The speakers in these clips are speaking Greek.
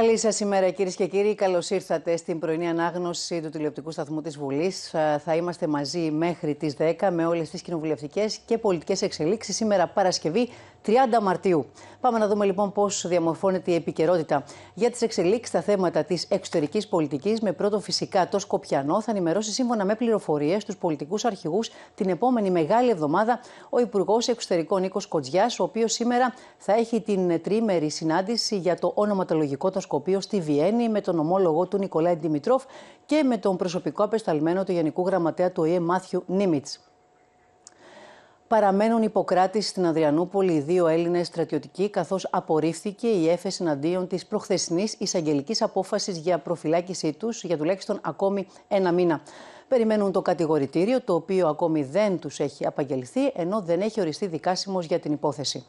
Καλή σας ημέρα, κυρίες και κύριοι. Καλώς ήρθατε στην πρωινή ανάγνωση του τηλεοπτικού σταθμού της Βουλής. Θα είμαστε μαζί μέχρι τις 10 με όλες τις κοινοβουλευτικές και πολιτικές εξελίξεις. Σήμερα Παρασκευή, 30 Μαρτίου. Πάμε να δούμε λοιπόν πώς διαμορφώνεται η επικαιρότητα για τις εξελίξεις στα θέματα της εξωτερικής πολιτικής. Με πρώτο φυσικά το Σκοπιανό θα ενημερώσει σύμφωνα με πληροφορίες τους πολιτικούς αρχηγούς την επόμενη μεγάλη εβδομάδα ο Υπουργός Εξωτερικών Νίκος Κοτζιάς, ο οποίος σήμερα θα έχει την τρίμερη συνάντηση για το ονοματολογικό το Σκοπίων στη Βιέννη με τον ομόλογο του Νικολάη Δημητρόφ και με τον προσωπικό απεσταλμένο του Γενικού Γραμματέα του ΟΗΕ Μάθιου Νίμιτς. Παραμένουν υποκράτη στην Αδριανούπολη δύο Έλληνες στρατιωτικοί, καθώς απορρίφθηκε η έφεση εναντίον της προχθεσινής εισαγγελικής απόφασης για προφυλάκησή τους για τουλάχιστον ακόμη ένα μήνα. Περιμένουν το κατηγορητήριο, το οποίο ακόμη δεν τους έχει απαγγελθεί, ενώ δεν έχει οριστεί δικάσιμος για την υπόθεση.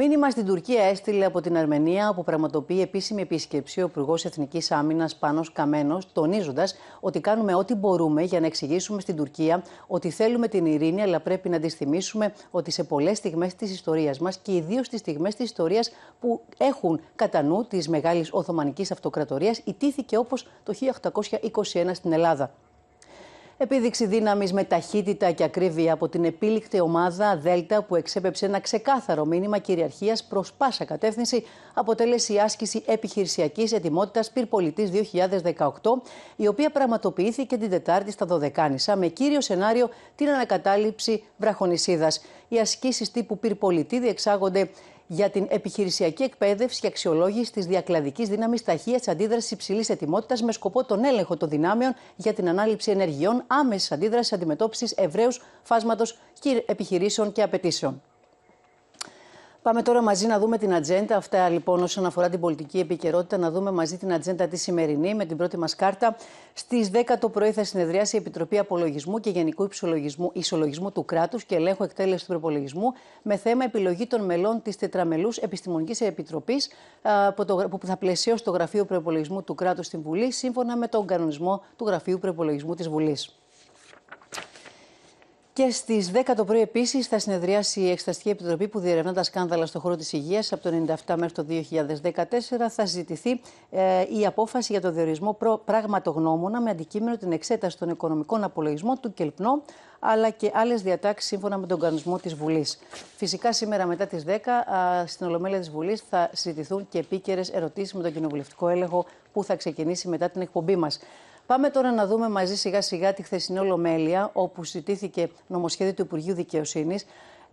Μήνυμα στην Τουρκία έστειλε από την Αρμενία, όπου πραγματοποιεί επίσημη επίσκεψη ο Υπουργός Εθνικής Άμυνας Πάνος Καμένος, τονίζοντας ότι κάνουμε ό,τι μπορούμε για να εξηγήσουμε στην Τουρκία ότι θέλουμε την ειρήνη, αλλά πρέπει να τη θυμίσουμε ότι σε πολλές στιγμές της ιστορίας μας και ιδίως στις στιγμές της ιστορίας που έχουν κατά νου της Μεγάλης Οθωμανικής Αυτοκρατορίας, ιτήθηκε όπως το 1821 στην Ελλάδα. Επίδειξη δύναμης με ταχύτητα και ακρίβεια από την επίληκτη ομάδα Δέλτα που εξέπεψε ένα ξεκάθαρο μήνυμα κυριαρχίας προς πάσα κατεύθυνση, αποτέλεσε η άσκηση επιχειρησιακής ετοιμότητας Πυρπολιτής 2018, η οποία πραγματοποιήθηκε την Τετάρτη στα Δωδεκάνησα με κύριο σενάριο την ανακατάληψη βραχονισίδας. Οι ασκήσεις τύπου Πυρπολιτή διεξάγονται για την επιχειρησιακή εκπαίδευση και αξιολόγηση της διακλαδικής δύναμης ταχείας αντίδρασης υψηλής ετοιμότητας με σκοπό τον έλεγχο των δυνάμεων για την ανάληψη ενεργειών άμεσης αντίδρασης αντιμετώπισης ευρέου φάσματο επιχειρήσεων και απαιτήσεων. Πάμε τώρα μαζί να δούμε την ατζέντα. Αυτά λοιπόν όσον αφορά την πολιτική επικαιρότητα, να δούμε μαζί την ατζέντα τη σημερινή με την πρώτη μας κάρτα. Στις 10 το πρωί θα συνεδριάσει η Επιτροπή Απολογισμού και Γενικού Ισολογισμού του Κράτους και Ελέγχου Εκτέλεσης του Προπολογισμού με θέμα επιλογή των μελών της Τετραμελούς Επιστημονικής Επιτροπής που θα πλαισιώσει το Γραφείο Προπολογισμού του Κράτους στην Βουλή σύμφωνα με τον κανονισμό του Γραφείου Προπολογισμού της Βουλής. Και στις 10 το πρωί, επίσης, θα συνεδριάσει η Εξεταστική Επιτροπή που διερευνά τα σκάνδαλα στον χώρο της υγείας από το 1997 μέχρι το 2014. Θα συζητηθεί ε, η απόφαση για το διορισμό προ, πραγματογνώμονα με αντικείμενο την εξέταση των οικονομικών απολογισμών του Κελπνό, αλλά και άλλες διατάξεις σύμφωνα με τον κανονισμό της Βουλής. Φυσικά, σήμερα μετά τις 10 στην Ολομέλεια της Βουλής θα συζητηθούν και επίκαιρες ερωτήσεις με τον κοινοβουλευτικό έλεγχο που θα ξεκινήσει μετά την εκπομπή μας. Πάμε τώρα να δούμε μαζί σιγά σιγά τη χθεσινή Ολομέλεια, όπου συζητήθηκε νομοσχέδιο του Υπουργείου Δικαιοσύνης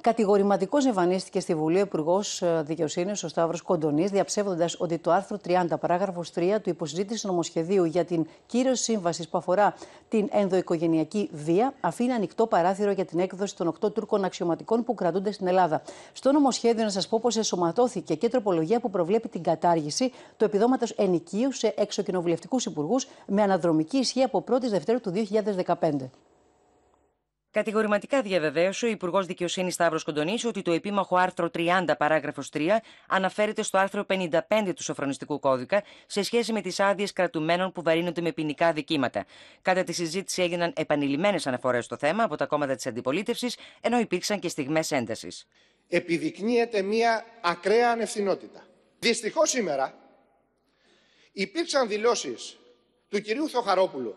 Κατηγορηματικός εμφανίστηκε στη Βουλή ο Υπουργός ε, Δικαιοσύνης, ο Σταύρος Κοντονής, διαψεύδοντας ότι το άρθρο 30, παράγραφο 3 του υποσυζήτησης νομοσχεδίου για την κύρωση σύμβασης που αφορά την ενδοοικογενειακή βία αφήνει ανοιχτό παράθυρο για την έκδοση των 8 Τούρκων αξιωματικών που κρατούνται στην Ελλάδα. Στο νομοσχέδιο, να σας πω πως εσωματώθηκε και τροπολογία που προβλέπει την κατάργηση του επιδόματος ενοικίου σε εξοκοινοβουλευτικούς υπουργούς με αναδρομική ισχύ από 1η Δευτέρου του 2015. Κατηγορηματικά διαβεβαίωσε ο Υπουργός Δικαιοσύνης Σταύρος Κοντονής ότι το επίμαχο άρθρο 30, παράγραφο 3, αναφέρεται στο άρθρο 55 του Σοφρονιστικού Κώδικα σε σχέση με τις άδειες κρατουμένων που βαρύνονται με ποινικά δικήματα. Κατά τη συζήτηση έγιναν επανειλημμένες αναφορές στο θέμα από τα κόμματα της αντιπολίτευσης, ενώ υπήρξαν και στιγμές έντασης. Επιδεικνύεται μία ακραία ανευθυνότητα. Δυστυχώς σήμερα υπήρξαν δηλώσεις του κυρίου Θοχαρόπουλου,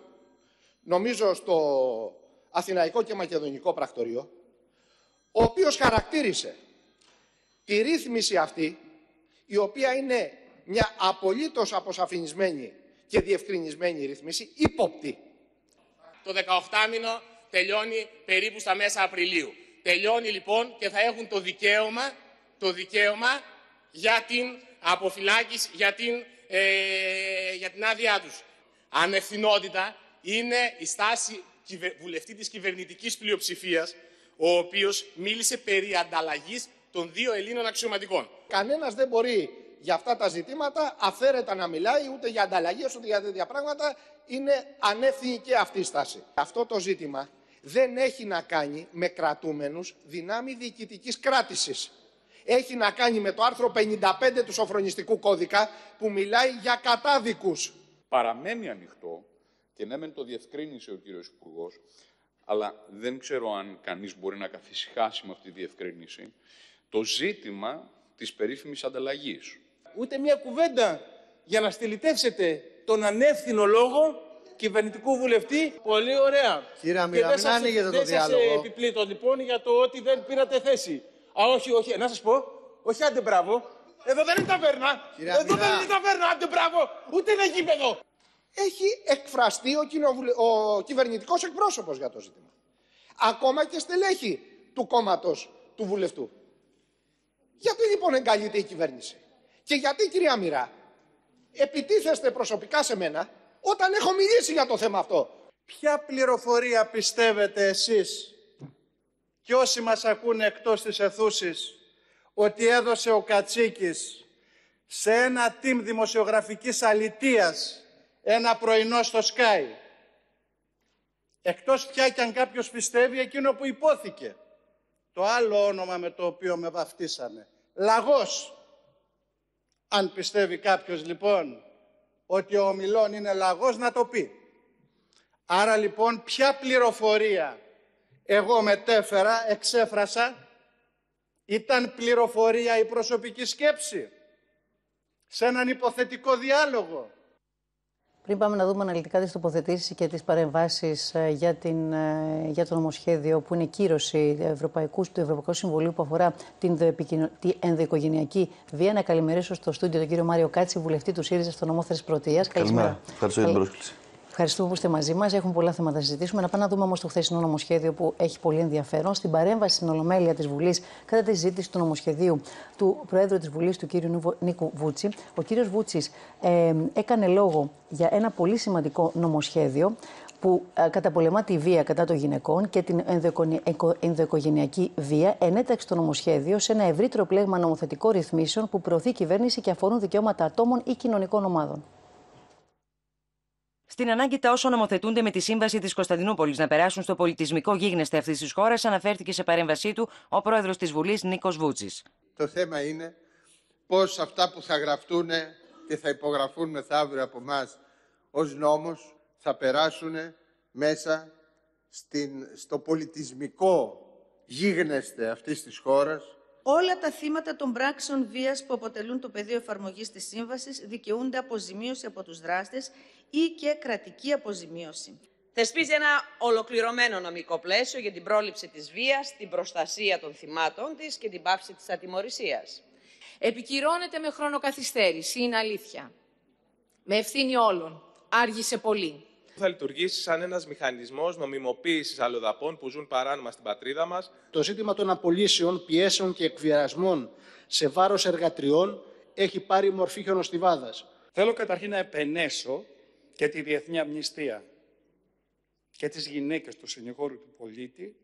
νομίζω στο Αθηναϊκό και Μακεδονικό πρακτορείο, ο οποίος χαρακτήρισε τη ρύθμιση αυτή, η οποία είναι μια απολύτως αποσαφηνισμένη και διευκρινισμένη ρύθμιση, ύποπτη. Το 18 μήνο τελειώνει περίπου στα μέσα Απριλίου. Τελειώνει λοιπόν και θα έχουν το δικαίωμα, το δικαίωμα για την αποφυλάκηση, για την, ε, για την άδειά τους. Ανευθυνότητα είναι η στάση βουλευτή της κυβερνητικής πλειοψηφίας, ο οποίος μίλησε περί ανταλλαγής των δύο Ελλήνων αξιωματικών. Κανένας δεν μπορεί για αυτά τα ζητήματα αφαίρετα να μιλάει ούτε για ανταλλαγές ούτε για τέτοια πράγματα. Είναι ανεύθυνη και αυτή η στάση. Αυτό το ζήτημα δεν έχει να κάνει με κρατούμενους δυνάμει διοικητικής κράτησης. Έχει να κάνει με το άρθρο 55 του Σοφρονιστικού Κώδικα που μιλάει για κατάδικους. Παραμένει ανοιχτό και ναι, μεν το διευκρίνησε ο κύριος Υπουργός, αλλά δεν ξέρω αν κανείς μπορεί να καθησυχάσει με αυτή τη διευκρίνηση το ζήτημα της περίφημης ανταλλαγής. Ούτε μια κουβέντα για να στηλιτεύσετε τον ανεύθυνο λόγο κυβερνητικού βουλευτή. Πολύ ωραία. Κύριε Αμύρα, μην άνοιγετε το διάλογο. Δεν σας επιπλήτω λοιπόν για το ότι δεν πήρατε θέση. Α, όχι, όχι. Να σας πω. Όχι, άντε μπράβο. Εδώ δεν είναι ταβέρνα. Εδώ δεν είναι ταβέρνα. Άντε μπράβο. Ούτε είναι γήπεδο έχει εκφραστεί ο, ο κυβερνητικός εκπρόσωπος για το ζήτημα. Ακόμα και στελέχη του κόμματος του βουλευτού. Γιατί λοιπόν εγκαλείται η κυβέρνηση. Και γιατί κυρία Μοιρά, επιτίθεστε προσωπικά σε μένα όταν έχω μιλήσει για το θέμα αυτό. Ποια πληροφορία πιστεύετε εσείς και όσοι μας ακούνε εκτός της αιθούσης ότι έδωσε ο Κατσίκης σε ένα team δημοσιογραφικής αλητείας ένα πρωινό στο Sky. Εκτός πια κι αν κάποιος πιστεύει εκείνο που υπόθηκε. Το άλλο όνομα με το οποίο με βαφτίσανε. Λαγός. Αν πιστεύει κάποιος λοιπόν ότι ο ομιλών είναι λαγός να το πει. Άρα λοιπόν ποια πληροφορία εγώ μετέφερα, εξέφρασα, ήταν πληροφορία η προσωπική σκέψη σε έναν υποθετικό διάλογο πριν πάμε να δούμε αναλυτικά τις τοποθετήσεις και τις παρεμβάσεις ε, για, την, ε, για το νομοσχέδιο που είναι κύρωση Ευρωπαϊκού, του Ευρωπαϊκού Συμβουλίου που αφορά την ενδοοικογενειακή βία, να καλημερίσω στο στούντιο τον κύριο Μάριο Κάτση, βουλευτή του ΣΥΡΙΖΑ στο νομό Θεσπρωτείας. Καλημέρα. Ευχαριστώ για την ε, πρόσκληση. Ευχαριστούμε που είστε μαζί μας. Έχουμε πολλά θέματα να συζητήσουμε. Να πάμε να δούμε όμως το χθεσινό νομοσχέδιο που έχει πολύ ενδιαφέρον. Στην παρέμβαση στην Ολομέλεια της Βουλής, κατά τη ζήτηση του νομοσχεδίου του Προέδρου της Βουλής, του κ. Νίκου Βούτσι. ο κ. Βούτσι ε, έκανε λόγο για ένα πολύ σημαντικό νομοσχέδιο που ε, καταπολεμά τη βία κατά των γυναικών και την ενδοοικογενειακή βία, ενέταξε το νομοσχέδιο σε ένα ευρύτερο πλέγμα νομοθετικών ρυθμίσεων που προωθεί η κυβέρνηση και αφορούν δικαιώματα ατόμων ή κοινωνικών ομάδων. Στην ανάγκη τα όσα νομοθετούνται με τη Σύμβαση της Κωνσταντινούπολης να περάσουν στο πολιτισμικό γίγνεσθε αυτής της χώρας, αναφέρθηκε σε παρέμβασή του ο πρόεδρος της Βουλής Νίκος Βούτση. Το θέμα είναι πώς αυτά που θα γραφτούν και θα υπογραφούν μεθαύριο από εμάς ως νόμος θα περάσουν μέσα στην, στο πολιτισμικό γίγνεσθε αυτής της χώρας. Όλα τα θύματα των πράξεων βίας που αποτελούν το πεδίο εφαρμογής της Σύμβασης δικαιούνται αποζημίωση από τους δράστες ή και κρατική αποζημίωση. Θεσπίζει ένα ολοκληρωμένο νομικό πλαίσιο για την πρόληψη της βίας, την προστασία των θυμάτων της και την πάυση της ατιμορρησίας. Επικυρώνεται με χρονοκαθυστέρηση, είναι αλήθεια. Με ευθύνη όλων. Άργησε πολύ. Θα λειτουργήσει σαν ένας μηχανισμός νομιμοποίησης αλλοδαπών που ζουν παράνομα στην πατρίδα μας. Το ζήτημα των απολύσεων, πιέσεων και εκβιασμών σε βάρος εργατριών έχει πάρει μορφή χιονοστιβάδας. Θέλω καταρχήν να επενέσω και τη Διεθνή Αμνηστία και τις γυναίκες του συνηγόρου του πολίτη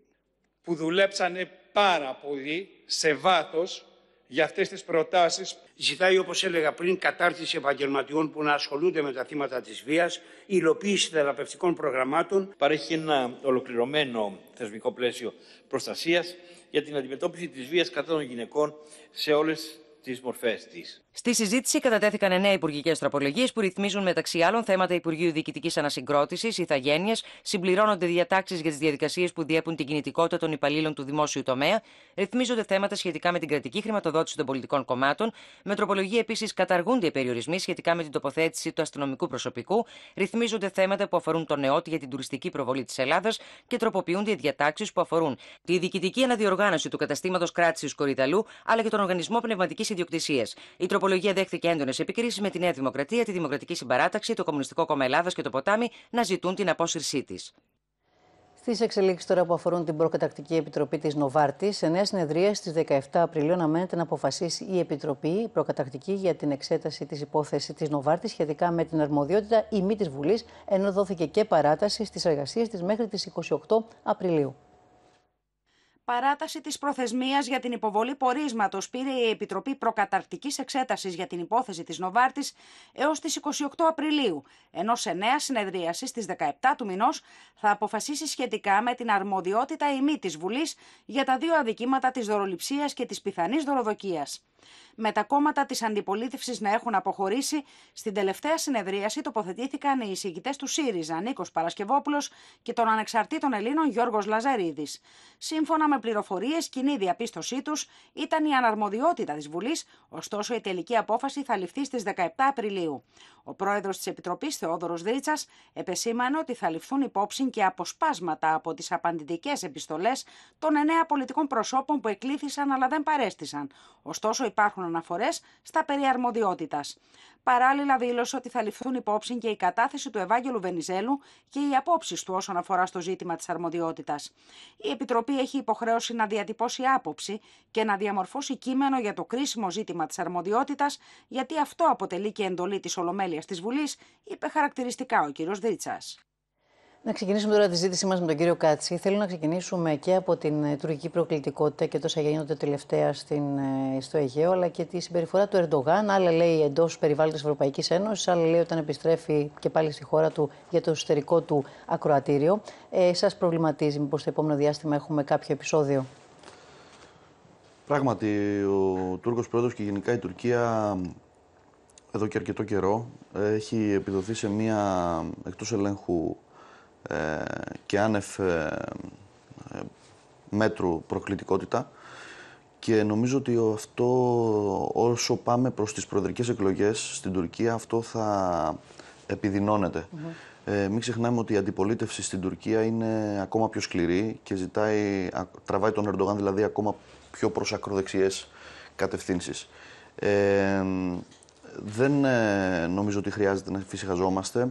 που δουλέψανε πάρα πολύ σε βάθος για αυτές τις προτάσεις. Ζητάει, όπως έλεγα πριν, κατάρτιση επαγγελματιών που να ασχολούνται με τα θύματα της βίας, υλοποίηση θεραπευτικών προγραμμάτων. Παρέχει ένα ολοκληρωμένο θεσμικό πλαίσιο προστασίας για την αντιμετώπιση της βίας κατά των γυναικών σε όλες τις μορφές της. Στη συζήτηση κατατέθηκαν εννέα υπουργικές τροπολογίες που ρυθμίζουν μεταξύ άλλων θέματα Υπουργείου Διοικητικής Ανασυγκρότησης, Ιθαγένειας, συμπληρώνονται διατάξεις για τις διαδικασίες που διέπουν την κινητικότητα των υπαλλήλων του δημόσιου τομέα, ρυθμίζονται θέματα σχετικά με την κρατική χρηματοδότηση των πολιτικών κομμάτων, με τροπολογία επίσης καταργούνται οι περιορισμοί σχετικά με την τοποθέτηση του αστυνομικού προσωπικού, ρυθμίζονται θέματα που αφορούν τον ΕΟΤ για την τουριστική προβολή της Ελλάδας και τροποποιούνται οι διατάξεις που αφορούν τη διοικητική αναδιοργάνωση του καταστήματος κράτησης Κορυδαλού αλλά και τον οργανισμό πνευματικής ιδιοκτησίας απολογία δέχθηκε έντονες επικρίσεις με τη Νέα Δημοκρατία, τη Δημοκρατική Συμπαράταξη, το Κομμουνιστικό Κόμμα Ελλάδας και το Ποτάμι να ζητούν την απόσυρσή της. Στις εξελίξεις τώρα που αφορούν την προκατακτική επιτροπή της Νοβάρτης, σε νέα συνεδρία στις 17 Απριλίου αναμένεται να αποφασίσει η επιτροπή προκατακτική για την εξέταση της υπόθεσης της Νοβάρτης σχετικά με την αρμοδιότητα ή μη της Βουλής, ενώ δόθηκε και παράταση στις εργασίες της μέχρι τις 28 Απριλίου. Παράταση της προθεσμίας για την υποβολή πορίσματος πήρε η Επιτροπή Προκαταρκτική Εξέτασης για την υπόθεση της Νοβάρτης έως τις 28 Απριλίου, ενώ σε νέα συνεδρίαση στις 17 του μηνός θα αποφασίσει σχετικά με την αρμοδιότητα ημί της Βουλής για τα δύο αδικήματα της δωροληψίας και της πιθανής δωροδοκίας με τα κόμματα της αντιπολίτευσης να έχουν αποχωρήσει, στην τελευταία συνεδρίαση τοποθετήθηκαν οι εισηγητές του ΣΥΡΙΖΑ, Νίκος Παρασκευόπουλος και των ανεξαρτήτων Ελλήνων Γιώργος Λαζαρίδης. Σύμφωνα με πληροφορίες, κοινή διαπίστωσή τους ήταν η αναρμοδιότητα της Βουλής, ωστόσο η τελική απόφαση θα ληφθεί στις 17 Απριλίου. Ο πρόεδρος της Επιτροπής, Θεόδωρος Δρίτσα, επεσήμανε ότι θα ληφθούν υπόψη και αποσπάσματα από τις απαντητικές επιστολές των εννέα πολιτικών προσώπων που εκλήθησαν αλλά δεν παρέστησαν. Ωστόσο, υπάρχουν αναφορές στα περί αρμοδιότητας. Παράλληλα, δήλωσε ότι θα ληφθούν υπόψη και η κατάθεση του Ευάγγελου Βενιζέλου και οι απόψεις του όσον αφορά στο ζήτημα της αρμοδιότητας. Η Επιτροπή έχει υποχρέωση να διατυπώσει άποψη και να διαμορφώσει κείμενο για το κρίσιμο ζήτημα της αρμοδιότητας, γιατί αυτό αποτελεί και εντολή της Ολομέλειας της Βουλής, είπε χαρακτηριστικά ο κ. Δρίτσας. Να ξεκινήσουμε τώρα τη ζήτησή μας με τον κύριο Κάτσι. Θέλω να ξεκινήσουμε και από την ε, τουρκική προκλητικότητα και τόσα γίνονται τελευταία στην, ε, στο Αιγαίο, αλλά και τη συμπεριφορά του Ερντογάν. Άλλα λέει εντός περιβάλλοντος Ευρωπαϊκής Ένωσης, άλλα λέει όταν επιστρέφει και πάλι στη χώρα του για το εσωτερικό του ακροατήριο. Ε, Σας προβληματίζει, μήπως το επόμενο διάστημα έχουμε κάποιο επεισόδιο. Πράγματι, ο Τούρκος πρόεδρος και γενικά η Τουρκία εδώ και αρκετό καιρό έχει επιδοθεί σε μία εκτός ελέγχου ε, και άνευ ε, ε, μέτρου προκλητικότητα και νομίζω ότι αυτό όσο πάμε προς τις προεδρικές εκλογές στην Τουρκία αυτό θα επιδεινωνεται μην ξεχνάμε ότι η αντιπολίτευση στην Τουρκία είναι ακόμα πιο σκληρή και ζητάει, τραβάει τον Ερντογάν δηλαδή ακόμα πιο προς ακροδεξιές κατευθύνσεις. δεν νομίζω ότι χρειάζεται να φυσικαζόμαστε.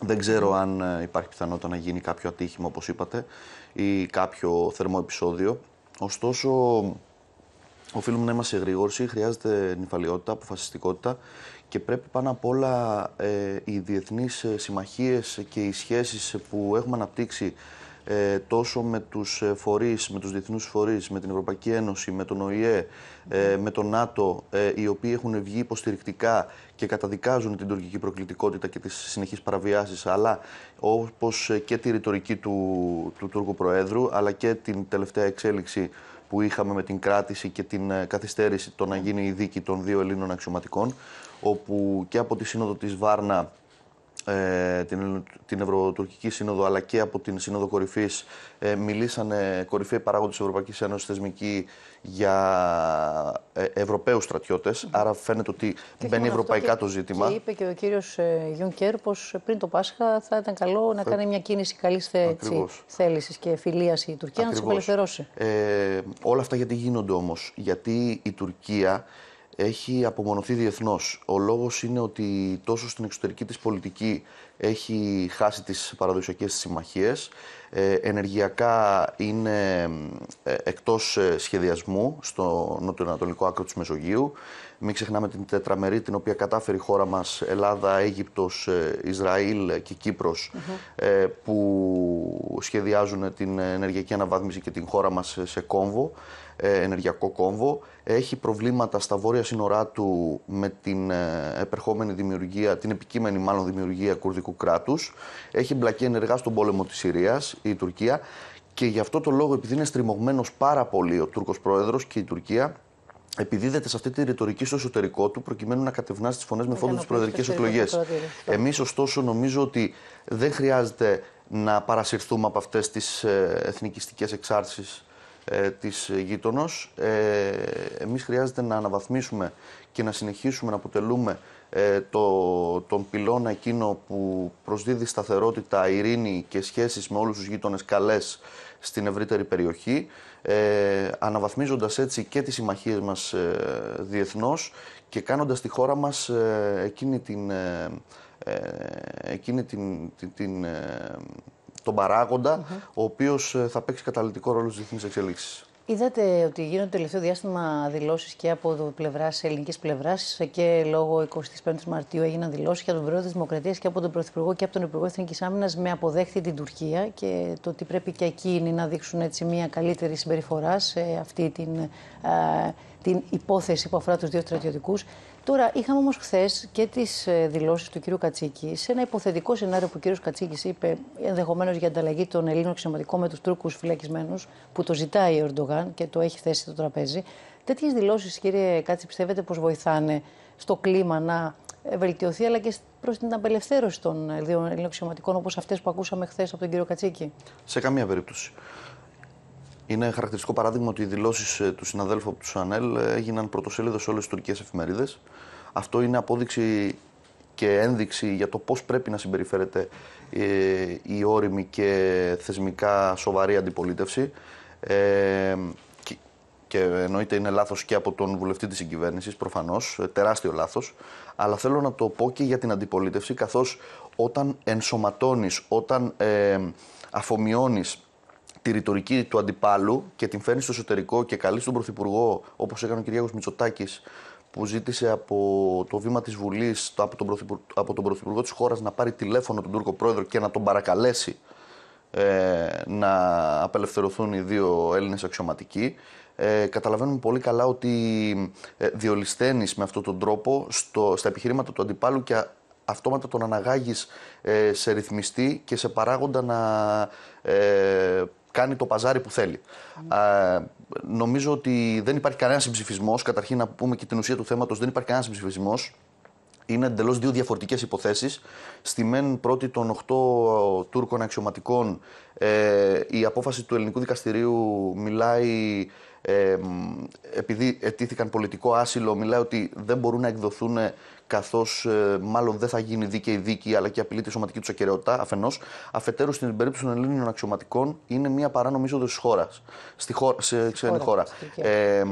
Δεν ξέρω αν ε, υπάρχει πιθανότητα να γίνει κάποιο ατύχημα, όπως είπατε, ή κάποιο θερμό επεισόδιο. Ωστόσο, οφείλουμε να είμαστε εγρήγοροι, χρειάζεται νυφαλιότητα, αποφασιστικότητα και πρέπει πάνω απ' όλα ε, οι διεθνείς ε, συμμαχίες και οι σχέσεις που έχουμε αναπτύξει ε, τόσο με τους ε, φορείς, με τους διεθνούς φορείς, με την Ευρωπαϊκή Ένωση, με τον ΟΗΕ, ε, με τον ΝΑΤΟ, ε, οι οποίοι έχουν βγει υποστηρικτικά και καταδικάζουν την τουρκική προκλητικότητα και τις συνεχείς παραβιάσεις, αλλά όπως και τη ρητορική του, του Τούρκου Προέδρου, αλλά και την τελευταία εξέλιξη που είχαμε με την κράτηση και την καθυστέρηση το να γίνει η δίκη των δύο Ελλήνων αξιωματικών, όπου και από τη Σύνοδο της Βάρνα ε, την, την Ευρωτουρκική Σύνοδο αλλά και από την Σύνοδο Κορυφής ε, μιλήσανε κορυφαίοι παράγοντες της Ευρωπαϊκής Ένωσης θεσμικοί για ε, Ευρωπαίους Άρα φαίνεται ότι και μπαίνει ευρωπαϊκά το ζήτημα. Και είπε και ο κύριος ε, Γιουνκέρ πως πριν το Πάσχα θα ήταν καλό να κάνει μια κίνηση καλής θέλησης και φιλίας η Τουρκία να του απελευθερώσει. Ε, όλα αυτά γιατί γίνονται όμως. Γιατί η Τουρκία έχει απομονωθεί διεθνώς. Ο λόγος είναι ότι τόσο στην εξωτερική της πολιτική έχει χάσει τις παραδοσιακές συμμαχίες. Ε, ενεργειακά είναι ε, εκτός ε, σχεδιασμού στο νοτιοανατολικό άκρο της Μεσογείου. Μην ξεχνάμε την τετραμερή την οποία κατάφερε η χώρα μας, Ελλάδα, Αίγυπτος, ε, Ισραήλ και κυπρος ε, που σχεδιάζουν την ενεργειακή αναβάθμιση και την χώρα μας σε κόμβο, ε, ενεργειακό κόμβο. Έχει προβλήματα στα βόρεια σύνορά του με την επερχόμενη δημιουργία, την επικείμενη μάλλον δημιουργία κουρδικού κράτους. Έχει μπλακεί ενεργά στον πόλεμο της Συρίας η Τουρκία και γι' αυτό το λόγο επειδή είναι στριμωγμένος πάρα πολύ ο Τούρκος Πρόεδρος και η Τουρκία επιδίδεται σε αυτή τη ρητορική στο εσωτερικό του, προκειμένου να κατευνά τις φωνές με φόντο τι προεδρικές εκλογέ. Εμείς, ωστόσο, νομίζω ότι δεν χρειάζεται να παρασυρθούμε από αυτές τις ε, εθνικιστικές εξάρσεις ε, της γείτονος. Ε, εμείς χρειάζεται να αναβαθμίσουμε και να συνεχίσουμε να αποτελούμε ε, το, τον πυλώνα εκείνο που προσδίδει σταθερότητα, ειρήνη και σχέσεις με όλους τους γείτονες καλές στην ευρύτερη περιοχή, ε, αναβαθμίζοντας έτσι και τις συμμαχίες μας ε, διεθνώς και κάνοντας τη χώρα μας ε, εκείνη την, ε, εκείνη την, την, τον παραγοντα ο οποίος θα παίξει καταλητικό ρόλο στις διεθνείς εξελίξεις. Είδατε ότι γίνονται τελευταίο διάστημα δηλώσεις και από πλευράς ελληνικής πλευράς και λόγω Μαρτίου έγιναν δηλώσεις και από τον Πρόεδρο της Δημοκρατίας και από τον Πρωθυπουργό και από τον Υπουργό Εθνικής Άμυνας με αποδέχτη την Τουρκία και το ότι πρέπει και εκείνοι να δείξουν έτσι μια καλύτερη συμπεριφορά σε αυτή την, ε, την υπόθεση που αφορά τους δύο στρατιωτικούς. Τώρα, είχαμε όμως χθες και τις ε, δηλώσεις του κύριου Κατσίκη σε ένα υποθετικό σενάριο που ο κύριος Κατσίκης είπε ενδεχομένως για ανταλλαγή των Ελλήνων ξηματικών με τους Τούρκους φυλακισμένους, που το ζητάει ο Ερντογάν και το έχει θέσει στο τραπέζι. Τέτοιες δηλώσεις, κύριε Κάτσι, πιστεύετε πως βοηθάνε στο κλίμα να βελτιωθεί, αλλά και προς την απελευθέρωση των δύο Ελλήνων ξηματικών, όπως αυτές που ακούσαμε χθες από τον κύριο Κατσίκη. Σε καμία περίπτωση. Είναι χαρακτηριστικό παράδειγμα ότι οι δηλώσεις ε, του συναδέλφου από τους Σανέλ ε, έγιναν πρωτοσέλιδος σε όλες τις τουρκικές εφημερίδες. Αυτό είναι απόδειξη και ένδειξη για το πώς πρέπει να συμπεριφέρεται ε, η όρημη και θεσμικά σοβαρή αντιπολίτευση. Ε, και εννοείται είναι λάθος και από τον βουλευτή της κυβέρνηση, προφανώ, τεράστιο λάθος, αλλά θέλω να το πω και για την αντιπολίτευση, καθώς όταν ενσωματώνεις, όταν ε, τη ρητορική του αντιπάλου και την φέρνει στο εσωτερικό και καλεί τον Πρωθυπουργό, όπως έκανε ο Κυριάκος Μητσοτάκης, που ζήτησε από το βήμα της Βουλής, από τον, Πρωθυπουργό, της χώρας να πάρει τηλέφωνο τον Τούρκο Πρόεδρο και να τον παρακαλέσει ε, να απελευθερωθούν οι δύο Έλληνες αξιωματικοί. Ε, καταλαβαίνουμε πολύ καλά ότι ε, με αυτόν τον τρόπο στο, στα επιχειρήματα του αντιπάλου και αυτόματα τον αναγάγεις ε, σε ρυθμιστή και σε παράγοντα να ε, κάνει το παζάρι που θέλει. Ε, νομίζω ότι δεν υπάρχει κανένα συμψηφισμός. Καταρχήν, να πούμε και την ουσία του θέματος, δεν υπάρχει κανένα συμψηφισμός. Είναι εντελώς δύο διαφορετικές υποθέσεις. Στη μεν πρώτη των 8 Τούρκων αξιωματικών, ε, η απόφαση του ελληνικού δικαστηρίου μιλάει ε, επειδή ετήθηκαν πολιτικό άσυλο, μιλάει ότι δεν μπορούν να εκδοθούν ε, καθώς ε, μάλλον δεν θα γίνει δίκαιη δίκη αλλά και απειλείται η σωματική του ακαιρεότητα αφενός. Αφετέρου, στην περίπτωση των Ελλήνων αξιωματικών, είναι μια παράνομη είσοδος της χώρας. Στη χώρα, σε ξένη χώρα. Ε,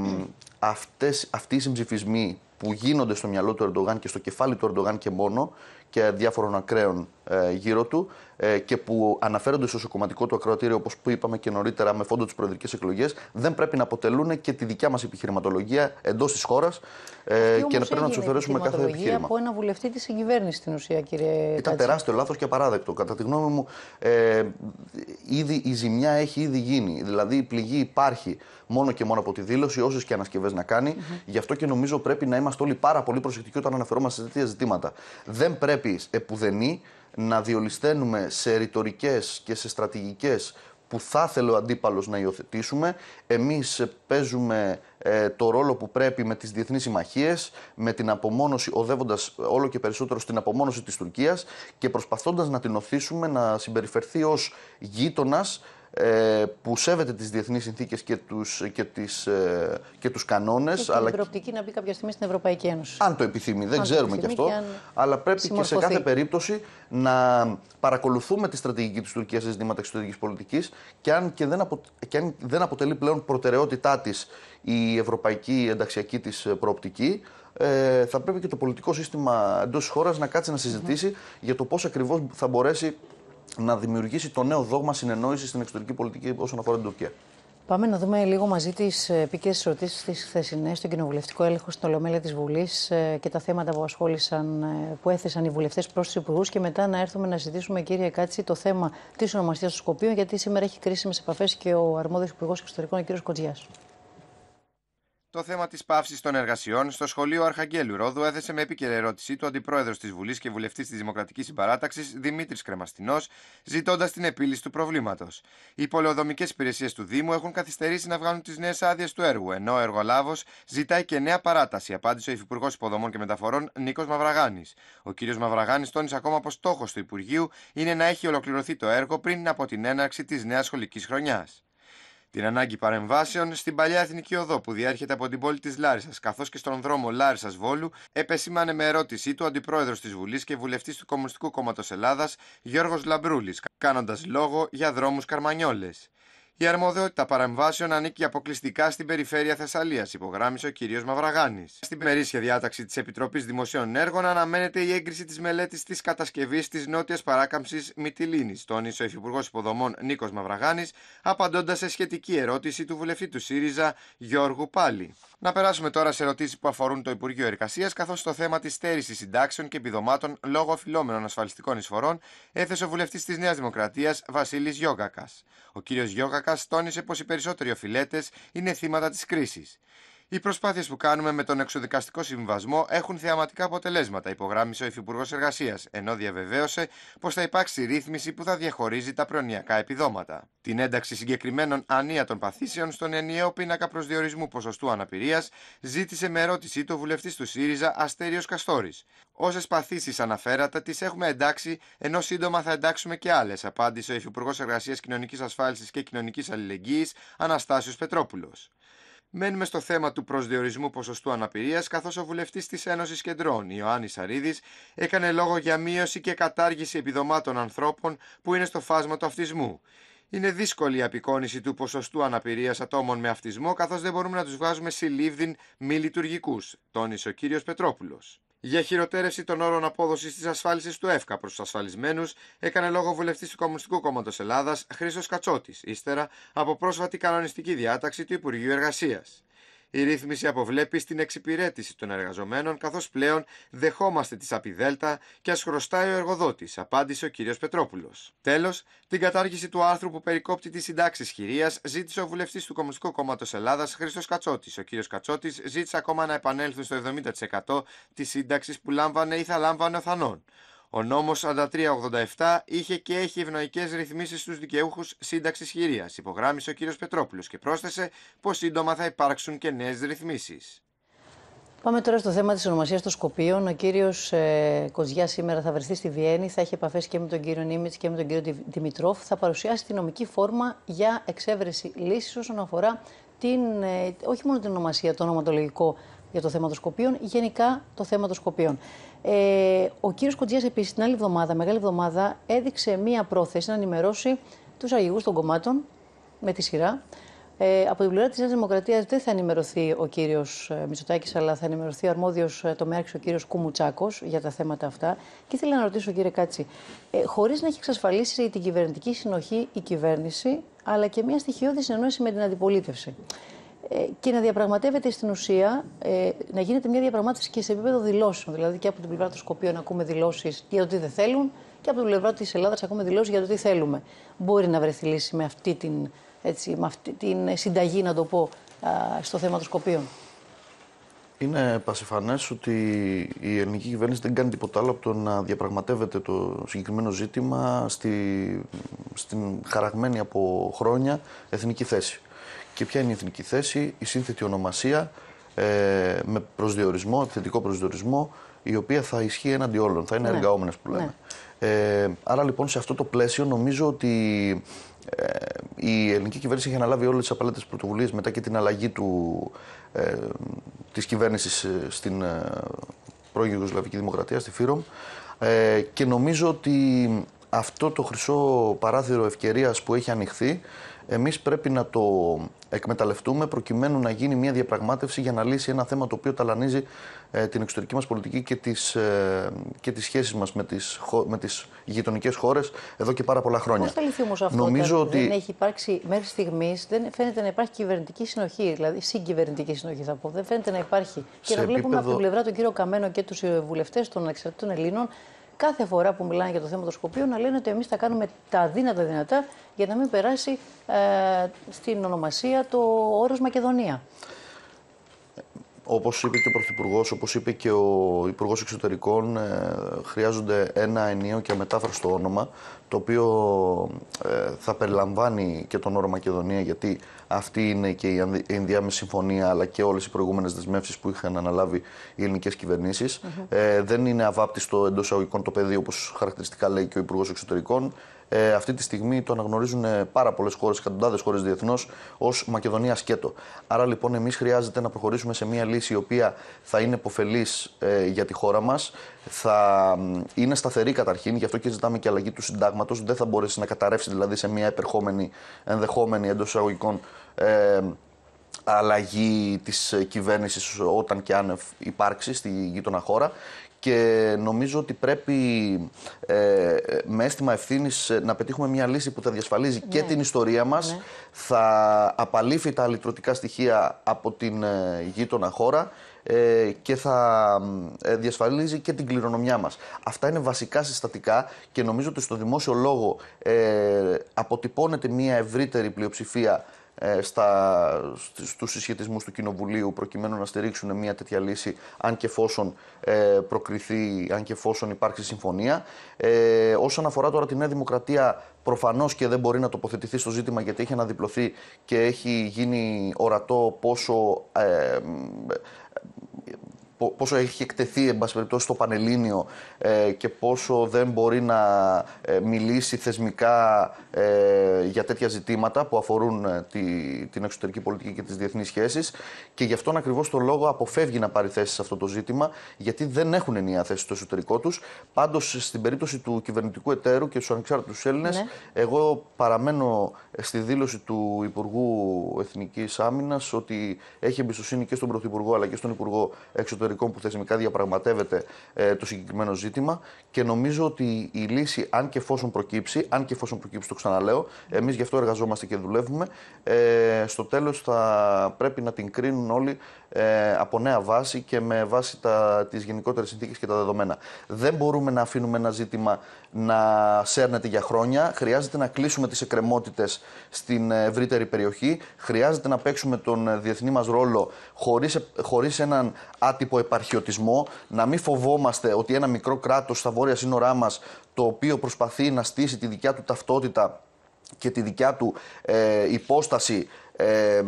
αυτές, αυτοί οι συμψηφισμοί που γίνονται στο μυαλό του Ερντογάν και στο κεφάλι του Ερντογάν και μόνο και διάφορων ακραίων ε, γύρω του, ε, και που αναφέρονται στο σωματικό του ακροατήριο, όπως που είπαμε και νωρίτερα, με φόντο τις προεδρικές εκλογές, δεν πρέπει να αποτελούν και τη δικιά μας επιχειρηματολογία εντός της χώρας ε, και να πρέπει να τους αφαιρέσουμε κάθε επιχείρημα. από ένα βουλευτή της συγκυβέρνησης στην ουσία, κύριε Ήταν Κάτσι. τεράστιο λάθος και απαράδεκτο. Κατά τη γνώμη μου, ε, ήδη, η ζημιά έχει ήδη γίνει. Δηλαδή η πληγή υπάρχει μόνο και μόνο από τη δήλωση, όσες και ανασκευές να κάνει. Mm-hmm. Γι' αυτό και νομίζω πρέπει να είμαστε όλοι πάρα πολύ προσεκτικοί όταν αναφερόμαστε σε τέτοια ζητήματα. Δεν πρέπει επουδενή να διολυσταίνουμε σε ρητορικές και σε στρατηγικές που θα θέλω ο αντίπαλος να υιοθετήσουμε. Εμείς παίζουμε ε, το ρόλο που πρέπει με τις διεθνείς συμμαχίες, με την απομόνωση, οδεύοντας όλο και περισσότερο στην απομόνωση της Τουρκίας και προσπαθώντας να την οθήσουμε να συμπεριφερθεί ως γείτονας ε, που σέβεται τις διεθνείς συνθήκες και τους, και τις, ε, και τους κανόνες. Και αλλά... την προοπτική να μπει κάποια στιγμή στην Ευρωπαϊκή Ένωση. Αν το επιθυμεί, δεν αν ξέρουμε κι αυτό. Αλλά πρέπει και σε κάθε περίπτωση να παρακολουθούμε τη στρατηγική της Τουρκίας σε ζητήματα εξωτερικής πολιτικής και αν, και δεν, αν δεν αποτελεί πλέον προτεραιότητά της η ευρωπαϊκή ενταξιακή της προοπτική, ε, θα πρέπει και το πολιτικό σύστημα εντός της χώρας να κάτσει να συζητησει για το πώς ακριβώς θα μπορέσει να δημιουργήσει το νέο δόγμα συνεννόησης στην εξωτερική πολιτική όσον αφορά την Τουρκία. Πάμε να δούμε λίγο μαζί τις ε, επίκαιρε ερωτήσει τη χθεσινές στον κοινοβουλευτικό έλεγχο στην Ολομέλεια της Βουλής ε, και τα θέματα που ασχόλησαν, ε, που έθεσαν οι βουλευτές προς τους υπουργούς. Και μετά να έρθουμε να συζητήσουμε, κύριε κάτσι το θέμα της ονομασία των Σκοπίων, γιατί σήμερα έχει κρίσιμες επαφές και ο αρμόδιος υπουργός εξωτερικών, ο κ. Κοτζιάς. Το θέμα της πάυσης των εργασιών στο σχολείο Αρχαγγέλου Ρόδου έθεσε με επίκαιρη ερώτησή του αντιπρόεδρος της Βουλής και βουλευτής της Δημοκρατικής Συμπαράταξης Δημήτρης Κρεμαστινός, ζητώντας την επίλυση του προβλήματος. Οι πολεοδομικές υπηρεσίες του Δήμου έχουν καθυστερήσει να βγάλουν τις νέες άδειες του έργου, ενώ ο εργολάβος ζητάει και νέα παράταση, απάντησε ο Υφυπουργός Υποδομών και Μεταφορών Νίκος Μαυραγάνης. Ο κ. Μαυραγάνης τόνισε ακόμα πως στόχος του Υπουργείου είναι να έχει ολοκληρωθεί το έργο πριν από την έναρξη της νέας σχολικής χρονιάς την ανάγκη παρεμβάσεων στην παλιά εθνική οδό που διέρχεται από την πόλη της Λάρισας, καθώς και στον δρόμο Λάρισας Βόλου, επεσήμανε με ερώτησή του ο αντιπρόεδρος της Βουλής και βουλευτής του Κομμουνιστικού Κόμματος Ελλάδας, Γιώργος Λαμπρούλης, κάνοντας λόγο για δρόμους Καρμανιόλες. Η αρμοδιότητα παρεμβάσεων ανήκει αποκλειστικά στην περιφέρεια Θεσσαλίας, υπογράμμισε ο κ. Μαυραγάνη. Στην περίσχεια διάταξη της Επιτροπής Δημοσίων Έργων αναμένεται η έγκριση της μελέτης της κατασκευής της νότιας παράκαμψης Μυτιλίνης, τόνισε ο Υφυπουργός Υποδομών Νίκος Μαυραγάνη, απαντώντας σε σχετική ερώτηση του βουλευτή του ΣΥΡΙΖΑ Γιώργου Πάλι. Να περάσουμε τώρα σε ερωτήσεις που αφορούν το Υπουργείο Εργασίας, καθώς το θέμα της στέρησης συντάξεων και επιδομάτων λόγω οφειλόμενων ασφαλιστικών εισφορών έθεσε ο βουλευτής της Νέας Δημοκρατίας Βασίλης Γιώγακας. Ο κ. Γιώγακα τόνισε πως οι περισσότεροι οφειλέτες είναι θύματα της κρίσης. Οι προσπάθειες που κάνουμε με τον εξοδικαστικό συμβασμό έχουν θεαματικά αποτελέσματα, υπογράμμισε ο Υφυπουργός Εργασίας, ενώ διαβεβαίωσε πως θα υπάρξει ρύθμιση που θα διαχωρίζει τα προνοιακά επιδόματα. Την ένταξη συγκεκριμένων ανίατων παθήσεων στον ενιαίο πίνακα προσδιορισμού ποσοστού αναπηρίας ζήτησε με ερώτησή του βουλευτής του ΣΥΡΙΖΑ Αστέριος Καστόρης. Όσες παθήσεις αναφέρατε τις έχουμε εντάξει, ενώ σύντομα θα εντάξουμε και άλλες, απάντησε ο Υφυπουργός Εργασίας Κοινωνικής Ασφάλισης και Κοινωνικής Αλληλεγγύης Αναστάσιος Πετρόπουλος. Μένουμε στο θέμα του προσδιορισμού ποσοστού αναπηρίας, καθώς ο βουλευτής της Ένωσης Κεντρών, Ιωάννης Σαρίδη, έκανε λόγο για μείωση και κατάργηση επιδομάτων ανθρώπων που είναι στο φάσμα του αυτισμού. Είναι δύσκολη η απεικόνηση του ποσοστού αναπηρίας ατόμων με αυτισμό, καθώς δεν μπορούμε να τους βγάζουμε συλλήβδιν μη λειτουργικούς, τόνισε ο κύριος Πετρόπουλος. Για χειροτέρευση των όρων απόδοσης της ασφάλισης του ΕΦΚΑ προς τους ασφαλισμένους έκανε λόγο βουλευτής του Κομμουνιστικού Κόμματος Ελλάδας Χρήσο Κατσότης, ύστερα από πρόσφατη κανονιστική διάταξη του Υπουργείου Εργασίας. Η ρύθμιση αποβλέπει στην εξυπηρέτηση των εργαζομένων, καθώς πλέον δεχόμαστε τη ΣΑΠΙΔΕΛΤΑ και ας χρωστάει ο εργοδότης, απάντησε ο κ. Πετρόπουλος. Τέλος, την κατάργηση του άρθρου που περικόπτει τις συντάξεις χειρίας ζήτησε ο βουλευτής του Κομμουνιστικού Κόμματος Ελλάδας, Χρήστος Κατσότης. Ο κ. Κατσότης ζήτησε ακόμα να επανέλθουν στο 70% της σύνταξης που λάμβανε ή θα λάμβανε ο Θανών. Ο νόμος 4387 είχε και έχει ευνοϊκές ρυθμίσεις στους δικαιούχους σύνταξης χειρίας, υπογράμμισε ο κύριος Πετρόπουλος και πρόσθεσε πως σύντομα θα υπάρξουν και νέες ρυθμίσεις. Πάμε τώρα στο θέμα της ονομασίας των Σκοπίων. Ο κύριος ε, Κοζιά σήμερα θα βρεθεί στη Βιέννη, θα έχει επαφές και με τον κύριο Νίμιτ και με τον κύριο Δημητρόφ. Θα παρουσιάσει τη νομική φόρμα για εξέβρεση λύσης όσον αφορά την, ε, όχι μόνο την ονομασία, το ονοματολογικό, για το θέμα των Σκοπίων, γενικά το θέμα των Σκοπίων. Ε, ο κύριος Κοντζιά επίσης την άλλη εβδομάδα, μεγάλη εβδομάδα, έδειξε μία πρόθεση να ενημερώσει τους αρχηγού των κομμάτων με τη σειρά. Ε, από την πλευρά της Νέας Δημοκρατίας δεν θα ενημερωθεί ο κύριος ε, Μητσοτάκης, αλλά θα ενημερωθεί ο αρμόδιος ε, τομέαρχη ο κύριος Κουμουτσάκος για τα θέματα αυτά. Και ήθελα να ρωτήσω, κύριε Κάτσι, ε, χωρίς να έχει εξασφαλίσει την κυβερνητική συνοχή η κυβέρνηση, αλλά και μια στοιχειώδη συνεννόηση με την αντιπολίτευση. Ε, και να διαπραγματεύεται στην ουσία ε, να γίνεται μια διαπραγμάτευση και σε επίπεδο δηλώσεων. Δηλαδή και από την πλευρά των Σκοπίων ακούμε δηλώσεις για το τι δεν θέλουν και από την πλευρά της Ελλάδας ακούμε δηλώσεις για το τι θέλουμε. Μπορεί να βρεθεί λύση με αυτή την, έτσι, με αυτή την συνταγή, να το πω, στο θέμα των Σκοπίων. Είναι πασιφανές ότι η ελληνική κυβέρνηση δεν κάνει τίποτα άλλο από το να διαπραγματεύεται το συγκεκριμένο ζήτημα στη, στην χαραγμένη από χρόνια εθνική θέση και ποια είναι η εθνική θέση, η σύνθετη ονομασία ε, με προσδιορισμό, επιθετικό προσδιορισμό, η οποία θα ισχύει έναντι όλων, θα είναι ναι. εργαόμενες που ναι. λέμε. Ε, άρα λοιπόν σε αυτό το πλαίσιο νομίζω ότι ε, η ελληνική κυβέρνηση έχει αναλάβει όλες τις απαραίτητες πρωτοβουλίες μετά και την αλλαγή του, ε, της κυβέρνησης ε, στην ε, πρώην Ιουγκοσλαβική Δημοκρατία, στη ΦΥΡΟΜ ε, και νομίζω ότι αυτό το χρυσό παράθυρο ευκαιρίας που έχει ανοιχθεί εμείς πρέπει να το εκμεταλλευτούμε προκειμένου να γίνει μια διαπραγμάτευση για να λύσει ένα θέμα το οποίο ταλανίζει ε, την εξωτερική μας πολιτική και τις, ε, και τις σχέσεις μας με τις, με τις γειτονικές χώρες εδώ και πάρα πολλά χρόνια. Πώς θα λυθεί όμως αυτό Νομίζω ότι... δεν έχει υπάρξει μέχρι στιγμής, δεν φαίνεται να υπάρχει κυβερνητική συνοχή, δηλαδή συγκυβερνητική συνοχή θα πω, δεν φαίνεται να υπάρχει. Και να βλέπουμε επίπεδο... από την πλευρά του κύριο Καμένο και τους βουλευτές των εξαρτητών Ελλήνων κάθε φορά που μιλάνε για το θέμα των Σκοπίων να λένε ότι εμείς θα κάνουμε τα δύνατα δυνατά για να μην περάσει ε, στην ονομασία το όρος Μακεδονία. Όπως είπε και ο Πρωθυπουργός, όπως είπε και ο Υπουργός Εξωτερικών, ε, χρειάζονται ένα ενίο και αμετάφραστο όνομα, το οποίο ε, θα περιλαμβάνει και τον όρο Μακεδονία, γιατί αυτή είναι και η ενδιάμεση συμφωνία αλλά και όλες οι προηγούμενες δεσμεύσεις που είχαν αναλάβει οι ελληνικές ε, δεν είναι αβάπτιστο εντός αγωγικών το πεδίο, όπως χαρακτηριστικά λέει και ο Υπουργός Εξωτερικών. Ε, αυτή τη στιγμή το αναγνωρίζουν πάρα πολλές χώρες, εκατοντάδες χώρες διεθνώς, ως Μακεδονία σκέτο. Άρα λοιπόν, εμείς χρειάζεται να προχωρήσουμε σε μια λύση η οποία θα είναι υποφελής ε, για τη χώρα μας, θα είναι σταθερή καταρχήν, γι' αυτό και ζητάμε και αλλαγή του συντάγματος. Δεν θα μπορέσει να καταρρεύσει δηλαδή σε μια επερχόμενη, ενδεχόμενη εντός εισαγωγικών αλλαγή της κυβέρνησης όταν και αν υπάρξει στη γείτονα χώρα και νομίζω ότι πρέπει ε, με αίσθημα ευθύνης ε, να πετύχουμε μια λύση που θα διασφαλίζει και ναι. την ιστορία μας ναι. θα απαλήφει τα αλυτρωτικά στοιχεία από την ε, γείτονα χώρα ε, και θα διασφαλίζει και την κληρονομιά μας. Αυτά είναι βασικά συστατικά και νομίζω ότι στο δημόσιο λόγο αποτυπώνεται μια ευρύτερη πλειοψηφία ε, στα, στους συσχετισμούς του Κοινοβουλίου προκειμένου να στηρίξουν μια τέτοια λύση αν και εφόσον ε, προκριθεί, αν και εφόσον υπάρξει συμφωνία. Ε, όσον αφορά τώρα τη Νέα Δημοκρατία Προφανώς και δεν μπορεί να τοποθετηθεί στο ζήτημα γιατί έχει αναδιπλωθεί και έχει γίνει ορατό πόσο ε, πόσο έχει εκτεθεί εν πάση περιπτώσει στο Πανελλήνιο ε, και πόσο δεν μπορεί να ε, μιλήσει θεσμικά ε, για τέτοια ζητήματα που αφορούν τη, την εξωτερική πολιτική και τις διεθνείς σχέσεις και γι' αυτόν ακριβώς το λόγο αποφεύγει να πάρει θέση σε αυτό το ζήτημα γιατί δεν έχουν ενιαία θέση στο εσωτερικό τους. Πάντως στην περίπτωση του κυβερνητικού εταίρου και στους ανεξάρτητους Έλληνες ναι. εγώ παραμένω στη δήλωση του Υπουργού Εθνικής Άμυνας ότι έχει εμπιστοσύνη και στον Πρωθυπουργό αλλά και στον Υπουργό Εξωτερικών που θεσμικά διαπραγματεύεται ε, το συγκεκριμένο ζήτημα. Και νομίζω ότι η λύση, αν και εφόσον προκύψει, αν και εφόσον προκύψει, το ξαναλέω, εμείς γι' αυτό εργαζόμαστε και δουλεύουμε, ε, στο τέλος θα πρέπει να την κρίνουν όλοι ε, από νέα βάση και με βάση τις γενικότερες συνθήκες και τα δεδομένα. Δεν μπορούμε να αφήνουμε ένα ζήτημα να σέρνεται για χρόνια. Χρειάζεται να κλείσουμε τις εκκρεμότητες στην ευρύτερη περιοχή. Χρειάζεται να παίξουμε τον διεθνή μας ρόλο χωρίς χωρίς έναν άτυπο επαρχιωτισμό. Να μην φοβόμαστε ότι ένα μικρό κράτος στα βόρεια σύνορά μας το οποίο προσπαθεί να στήσει τη δικιά του ταυτότητα και τη δικιά του ε, υπόσταση ε,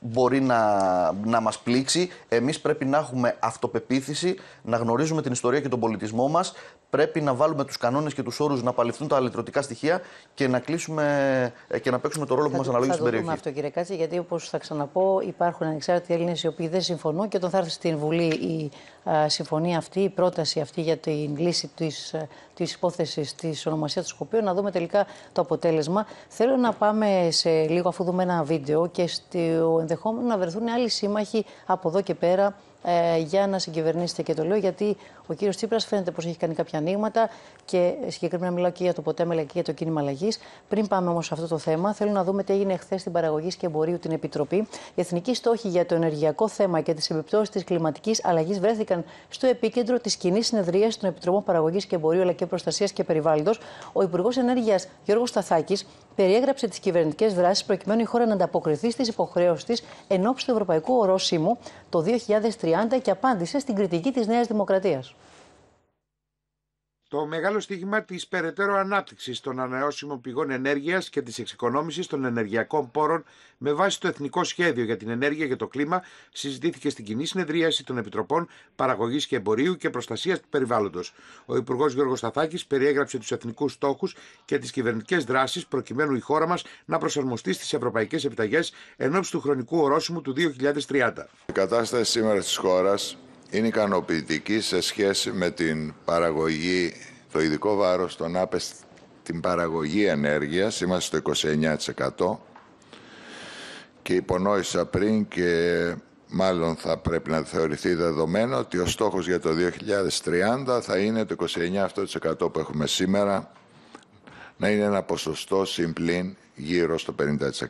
μπορεί να, να μας πλήξει. Εμείς πρέπει να έχουμε αυτοπεποίθηση, να γνωρίζουμε την ιστορία και τον πολιτισμό μας. Πρέπει να βάλουμε τους κανόνες και τους όρους να παληθούν τα αλυτρωτικά στοιχεία και να κλείσουμε ε, και να παίξουμε το ρόλο που μας αναλογεί στην περιοχή. Θα αυτό κύριε Κάτση, γιατί όπως θα ξαναπώ υπάρχουν ανεξάρτητοι Έλληνες οι οποίοι δεν συμφωνούν και όταν θα έρθει στην Βουλή η ε, συμφωνία αυτή, η πρόταση αυτή για την λύση της, ε, της υπόθεσης της ονομασίας του Σκοπίου, να δούμε τελικά το αποτέλεσμα. Θέλω να πάμε σε λίγο αφού δούμε ένα βίντεο και στο ενδεχόμενο να βρεθούν άλλοι σύμμαχοι από εδώ και πέρα ε, για να συγκυβερνήσετε και το λέω γιατί ο κύριος Τσίπρας φαίνεται πως έχει κάνει κάποια ανοίγματα και συγκεκριμένα μιλάω και για το ποτέ αλλά και για το κίνημα αλλαγής. Πριν πάμε όμως σε αυτό το θέμα, θέλω να δούμε τι έγινε χθες στην Παραγωγή και Εμπορίου την Επιτροπή. Οι εθνικοί στόχοι για το ενεργειακό θέμα και τις επιπτώσεις της κλιματικής αλλαγής βρέθηκαν στο επίκεντρο της κοινής συνεδρίας των Επιτροπών Παραγωγής και Εμπορίου αλλά και Προστασίας και Περιβάλλοντος. Ο Υπουργός Ενέργειας Γιώργος Σταθάκης περιέγραψε τις κυβερνητικές δράσεις προκειμένου η χώρα να ανταποκριθεί στις υποχρέωσει της εν του Ευρωπαϊκού Ορόσημου το 2030 και απάντησε στην κριτική της Νέας Δημοκρατίας το μεγάλο στίγμα της περαιτέρω ανάπτυξης των ανανεώσιμων πηγών ενέργειας και της εξοικονόμησης των ενεργειακών πόρων με βάση το Εθνικό Σχέδιο για την Ενέργεια και το Κλίμα συζητήθηκε στην κοινή συνεδρίαση των Επιτροπών Παραγωγής και Εμπορίου και Προστασίας του Περιβάλλοντος. Ο Υπουργός Γιώργος Σταθάκης περιέγραψε τους εθνικούς στόχους και τις κυβερνητικές δράσεις προκειμένου η χώρα μας να προσαρμοστεί στις ευρωπαϊκές επιταγές εν του χρονικού ορόσημου του 2030. Η κατάσταση σήμερα της χώρας είναι ικανοποιητική σε σχέση με την παραγωγή, το ειδικό βάρος των ΆΠΕΣ, την παραγωγή ενέργειας, είμαστε στο 29% και υπονόησα πριν και μάλλον θα πρέπει να θεωρηθεί δεδομένο ότι ο στόχος για το 2030 θα είναι το 29% που έχουμε σήμερα να είναι ένα ποσοστό συμπλήν γύρω στο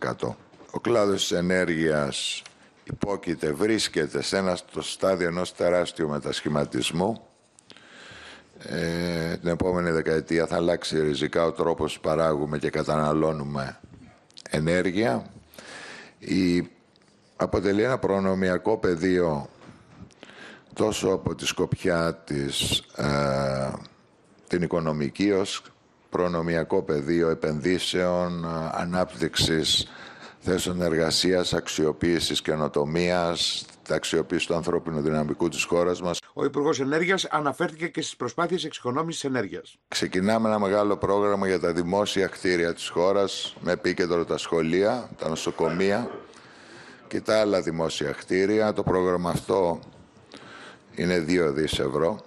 50%. Ο κλάδος της ενέργειας υπόκειται, βρίσκεται σε ένα στο στάδιο ενός τεράστιου μετασχηματισμού. Ε, την επόμενη δεκαετία θα αλλάξει ριζικά ο τρόπος που παράγουμε και καταναλώνουμε ενέργεια. Η, αποτελεί ένα προνομιακό πεδίο τόσο από τη σκοπιά της, ε, την οικονομική ως προνομιακό πεδίο επενδύσεων, ε, ανάπτυξης θέσεων εργασίας, αξιοποίησης καινοτομίας, αξιοποίηση του ανθρώπινου δυναμικού της χώρας μας. Ο Υπουργός Ενέργειας αναφέρθηκε και στις προσπάθειες εξοικονόμησης ενέργειας. Ξεκινάμε ένα μεγάλο πρόγραμμα για τα δημόσια κτίρια της χώρας, με επίκεντρο τα σχολεία, τα νοσοκομεία και τα άλλα δημόσια κτίρια. Το πρόγραμμα αυτό είναι 2 δις ευρώ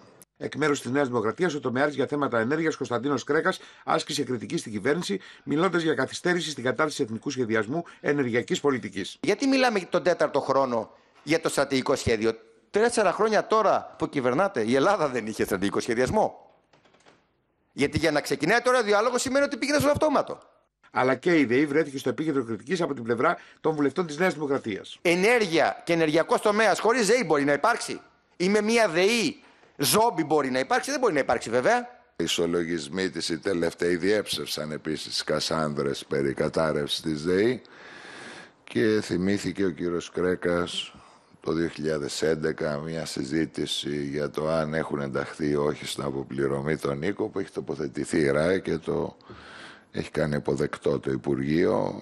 εκ μέρους της Νέας Δημοκρατίας, ο τομέα για θέματα ενέργειας Κωνσταντίνος Κρέκας άσκησε κριτική στην κυβέρνηση, μιλώντας για καθυστέρηση στην κατάρτιση εθνικού σχεδιασμού ενεργειακής πολιτικής. Γιατί μιλάμε τον τέταρτο χρόνο για το στρατηγικό σχέδιο. Τέσσερα χρόνια τώρα που κυβερνάτε, η Ελλάδα δεν είχε στρατηγικό σχεδιασμό. Γιατί για να ξεκινάει τώρα ο διάλογος σημαίνει ότι πήγαινε στον αυτόματο. Αλλά και η ΔΕΗ βρέθηκε στο επίκεντρο κριτικής από την πλευρά των βουλευτών της Νέας Δημοκρατίας. Ενέργεια και ενεργειακός τομέας χωρίς ΔΕΗ μπορεί να υπάρξει. Είμαι μια ΔΕΗ Ζόμπι μπορεί να υπάρξει, δεν μπορεί να υπάρξει βέβαια. Οι ισολογισμοί της οι τελευταίοι διέψευσαν επίσης Κασάνδρες περί κατάρρευσης της ΔΕΗ και θυμήθηκε ο κύριος Κρέκας το 2011 μια συζήτηση για το αν έχουν ενταχθεί ή όχι στην αποπληρωμή των οίκων που έχει τοποθετηθεί η ΡΑΕ και το έχει κάνει αποδεκτό το Υπουργείο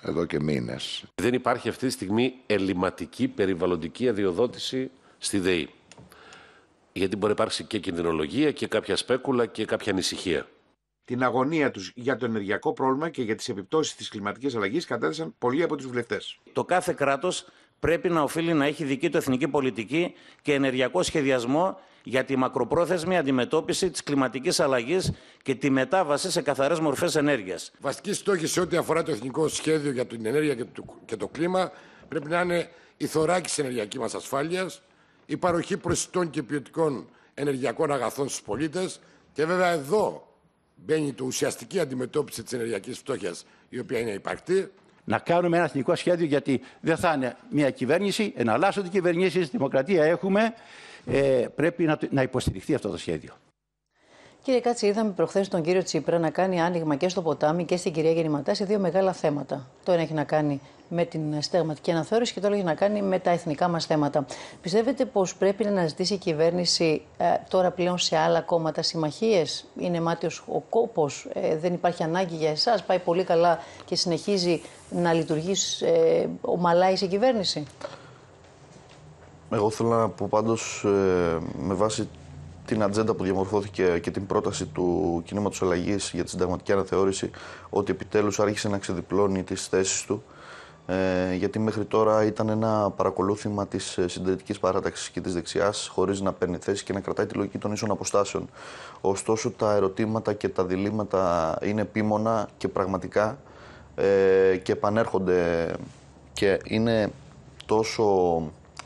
εδώ και μήνες. Δεν υπάρχει αυτή τη στιγμή ελληματική περιβαλλοντική αδειοδότηση στη ΔΕΗ γιατί μπορεί να υπάρξει και κινδυνολογία και κάποια σπέκουλα και κάποια ανησυχία. Την αγωνία τους για το ενεργειακό πρόβλημα και για τις επιπτώσεις της κλιματικής αλλαγής κατέθεσαν πολλοί από τους βουλευτές. Το κάθε κράτος πρέπει να οφείλει να έχει δική του εθνική πολιτική και ενεργειακό σχεδιασμό για τη μακροπρόθεσμη αντιμετώπιση της κλιματικής αλλαγής και τη μετάβαση σε καθαρές μορφές ενέργειας. Βασική στόχη σε ό,τι αφορά το εθνικό σχέδιο για την ενέργεια και το κλίμα πρέπει να είναι η θωράκιση ενεργειακή μας ασφάλειας, η παροχή προσιτών και ποιοτικών ενεργειακών αγαθών στους πολίτες και βέβαια εδώ μπαίνει το ουσιαστική αντιμετώπιση της ενεργειακής φτώχειας η οποία είναι υπαρκτή. Να κάνουμε ένα εθνικό σχέδιο γιατί δεν θα είναι μια κυβέρνηση, εναλλάσσονται κυβερνήσεις, δημοκρατία έχουμε, ε, πρέπει να, να υποστηριχθεί αυτό το σχέδιο. Κύριε Κάτση, είδαμε προχθές τον κύριο Τσίπρα να κάνει άνοιγμα και στο ποτάμι και στην κυρία Γεννηματά σε δύο μεγάλα θέματα. Το ένα έχει να κάνει με την στεγματική αναθεώρηση και άλλο έχει να κάνει με τα εθνικά μας θέματα. Πιστεύετε πως πρέπει να ζητήσει η κυβέρνηση ε, τώρα πλέον σε άλλα κόμματα συμμαχίες, Είναι μάτιο ο κόπος, ε, δεν υπάρχει ανάγκη για εσάς, πάει πολύ καλά και συνεχίζει να λειτουργείς ε, ομαλά η κυβέρνηση. Εγώ θέλω να πω πάντως ε, με βάση την ατζέντα που διαμορφώθηκε και την πρόταση του κινήματος αλλαγής για τη συνταγματική αναθεώρηση ότι επιτέλους άρχισε να ξεδιπλώνει τις θέσεις του ε, γιατί μέχρι τώρα ήταν ένα παρακολούθημα της ε, συντηρητικής παράταξης και της δεξιάς, χωρίς να παίρνει θέση και να κρατάει τη λογική των ίσων αποστάσεων. Ωστόσο, τα ερωτήματα και τα διλήμματα είναι επίμονα και πραγματικά ε, και επανέρχονται και είναι τόσο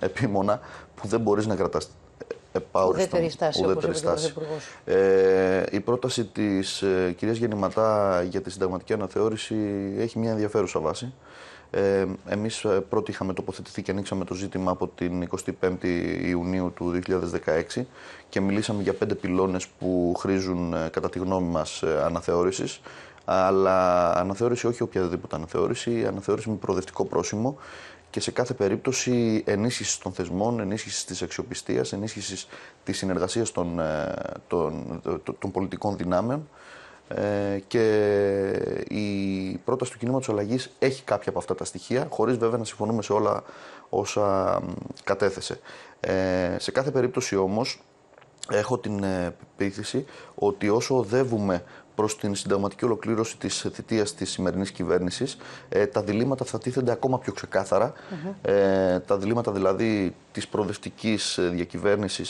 επίμονα που δεν μπορείς να κρατάς ε, επαόριστον ουδέτερη Ε, η πρόταση της ε, κυρίας Γεννηματά για τη συνταγματική αναθεώρηση έχει μια ενδιαφέρουσα βάση. Ε, Εμείς ε, πρώτοι είχαμε τοποθετηθεί και ανοίξαμε το ζήτημα από την 25η Ιουνίου του 2016 και μιλήσαμε για πέντε πυλώνες που χρήζουν ε, κατά τη γνώμη μας ε, αναθεώρησης αλλά αναθεώρηση όχι οποιαδήποτε αναθεώρηση, αναθεώρηση με προοδευτικό πρόσημο και σε κάθε περίπτωση ενίσχυσης των θεσμών, ενίσχυσης της αξιοπιστίας, ενίσχυσης της συνεργασίας των, των πολιτικών δυνάμεων ε, και η πρόταση του κινήματος αλλαγής έχει κάποια από αυτά τα στοιχεία, χωρίς βέβαια να συμφωνούμε σε όλα όσα κατέθεσε. Ε, σε κάθε περίπτωση όμως, έχω την ε, πεποίθηση ότι όσο οδεύουμε προς την συνταγματική ολοκλήρωση της θητείας της σημερινής κυβέρνησης, ε, τα διλήμματα θα τίθενται ακόμα πιο ξεκαθαρα ε, τα διλήμματα δηλαδή της προοδευτικής διακυβέρνηση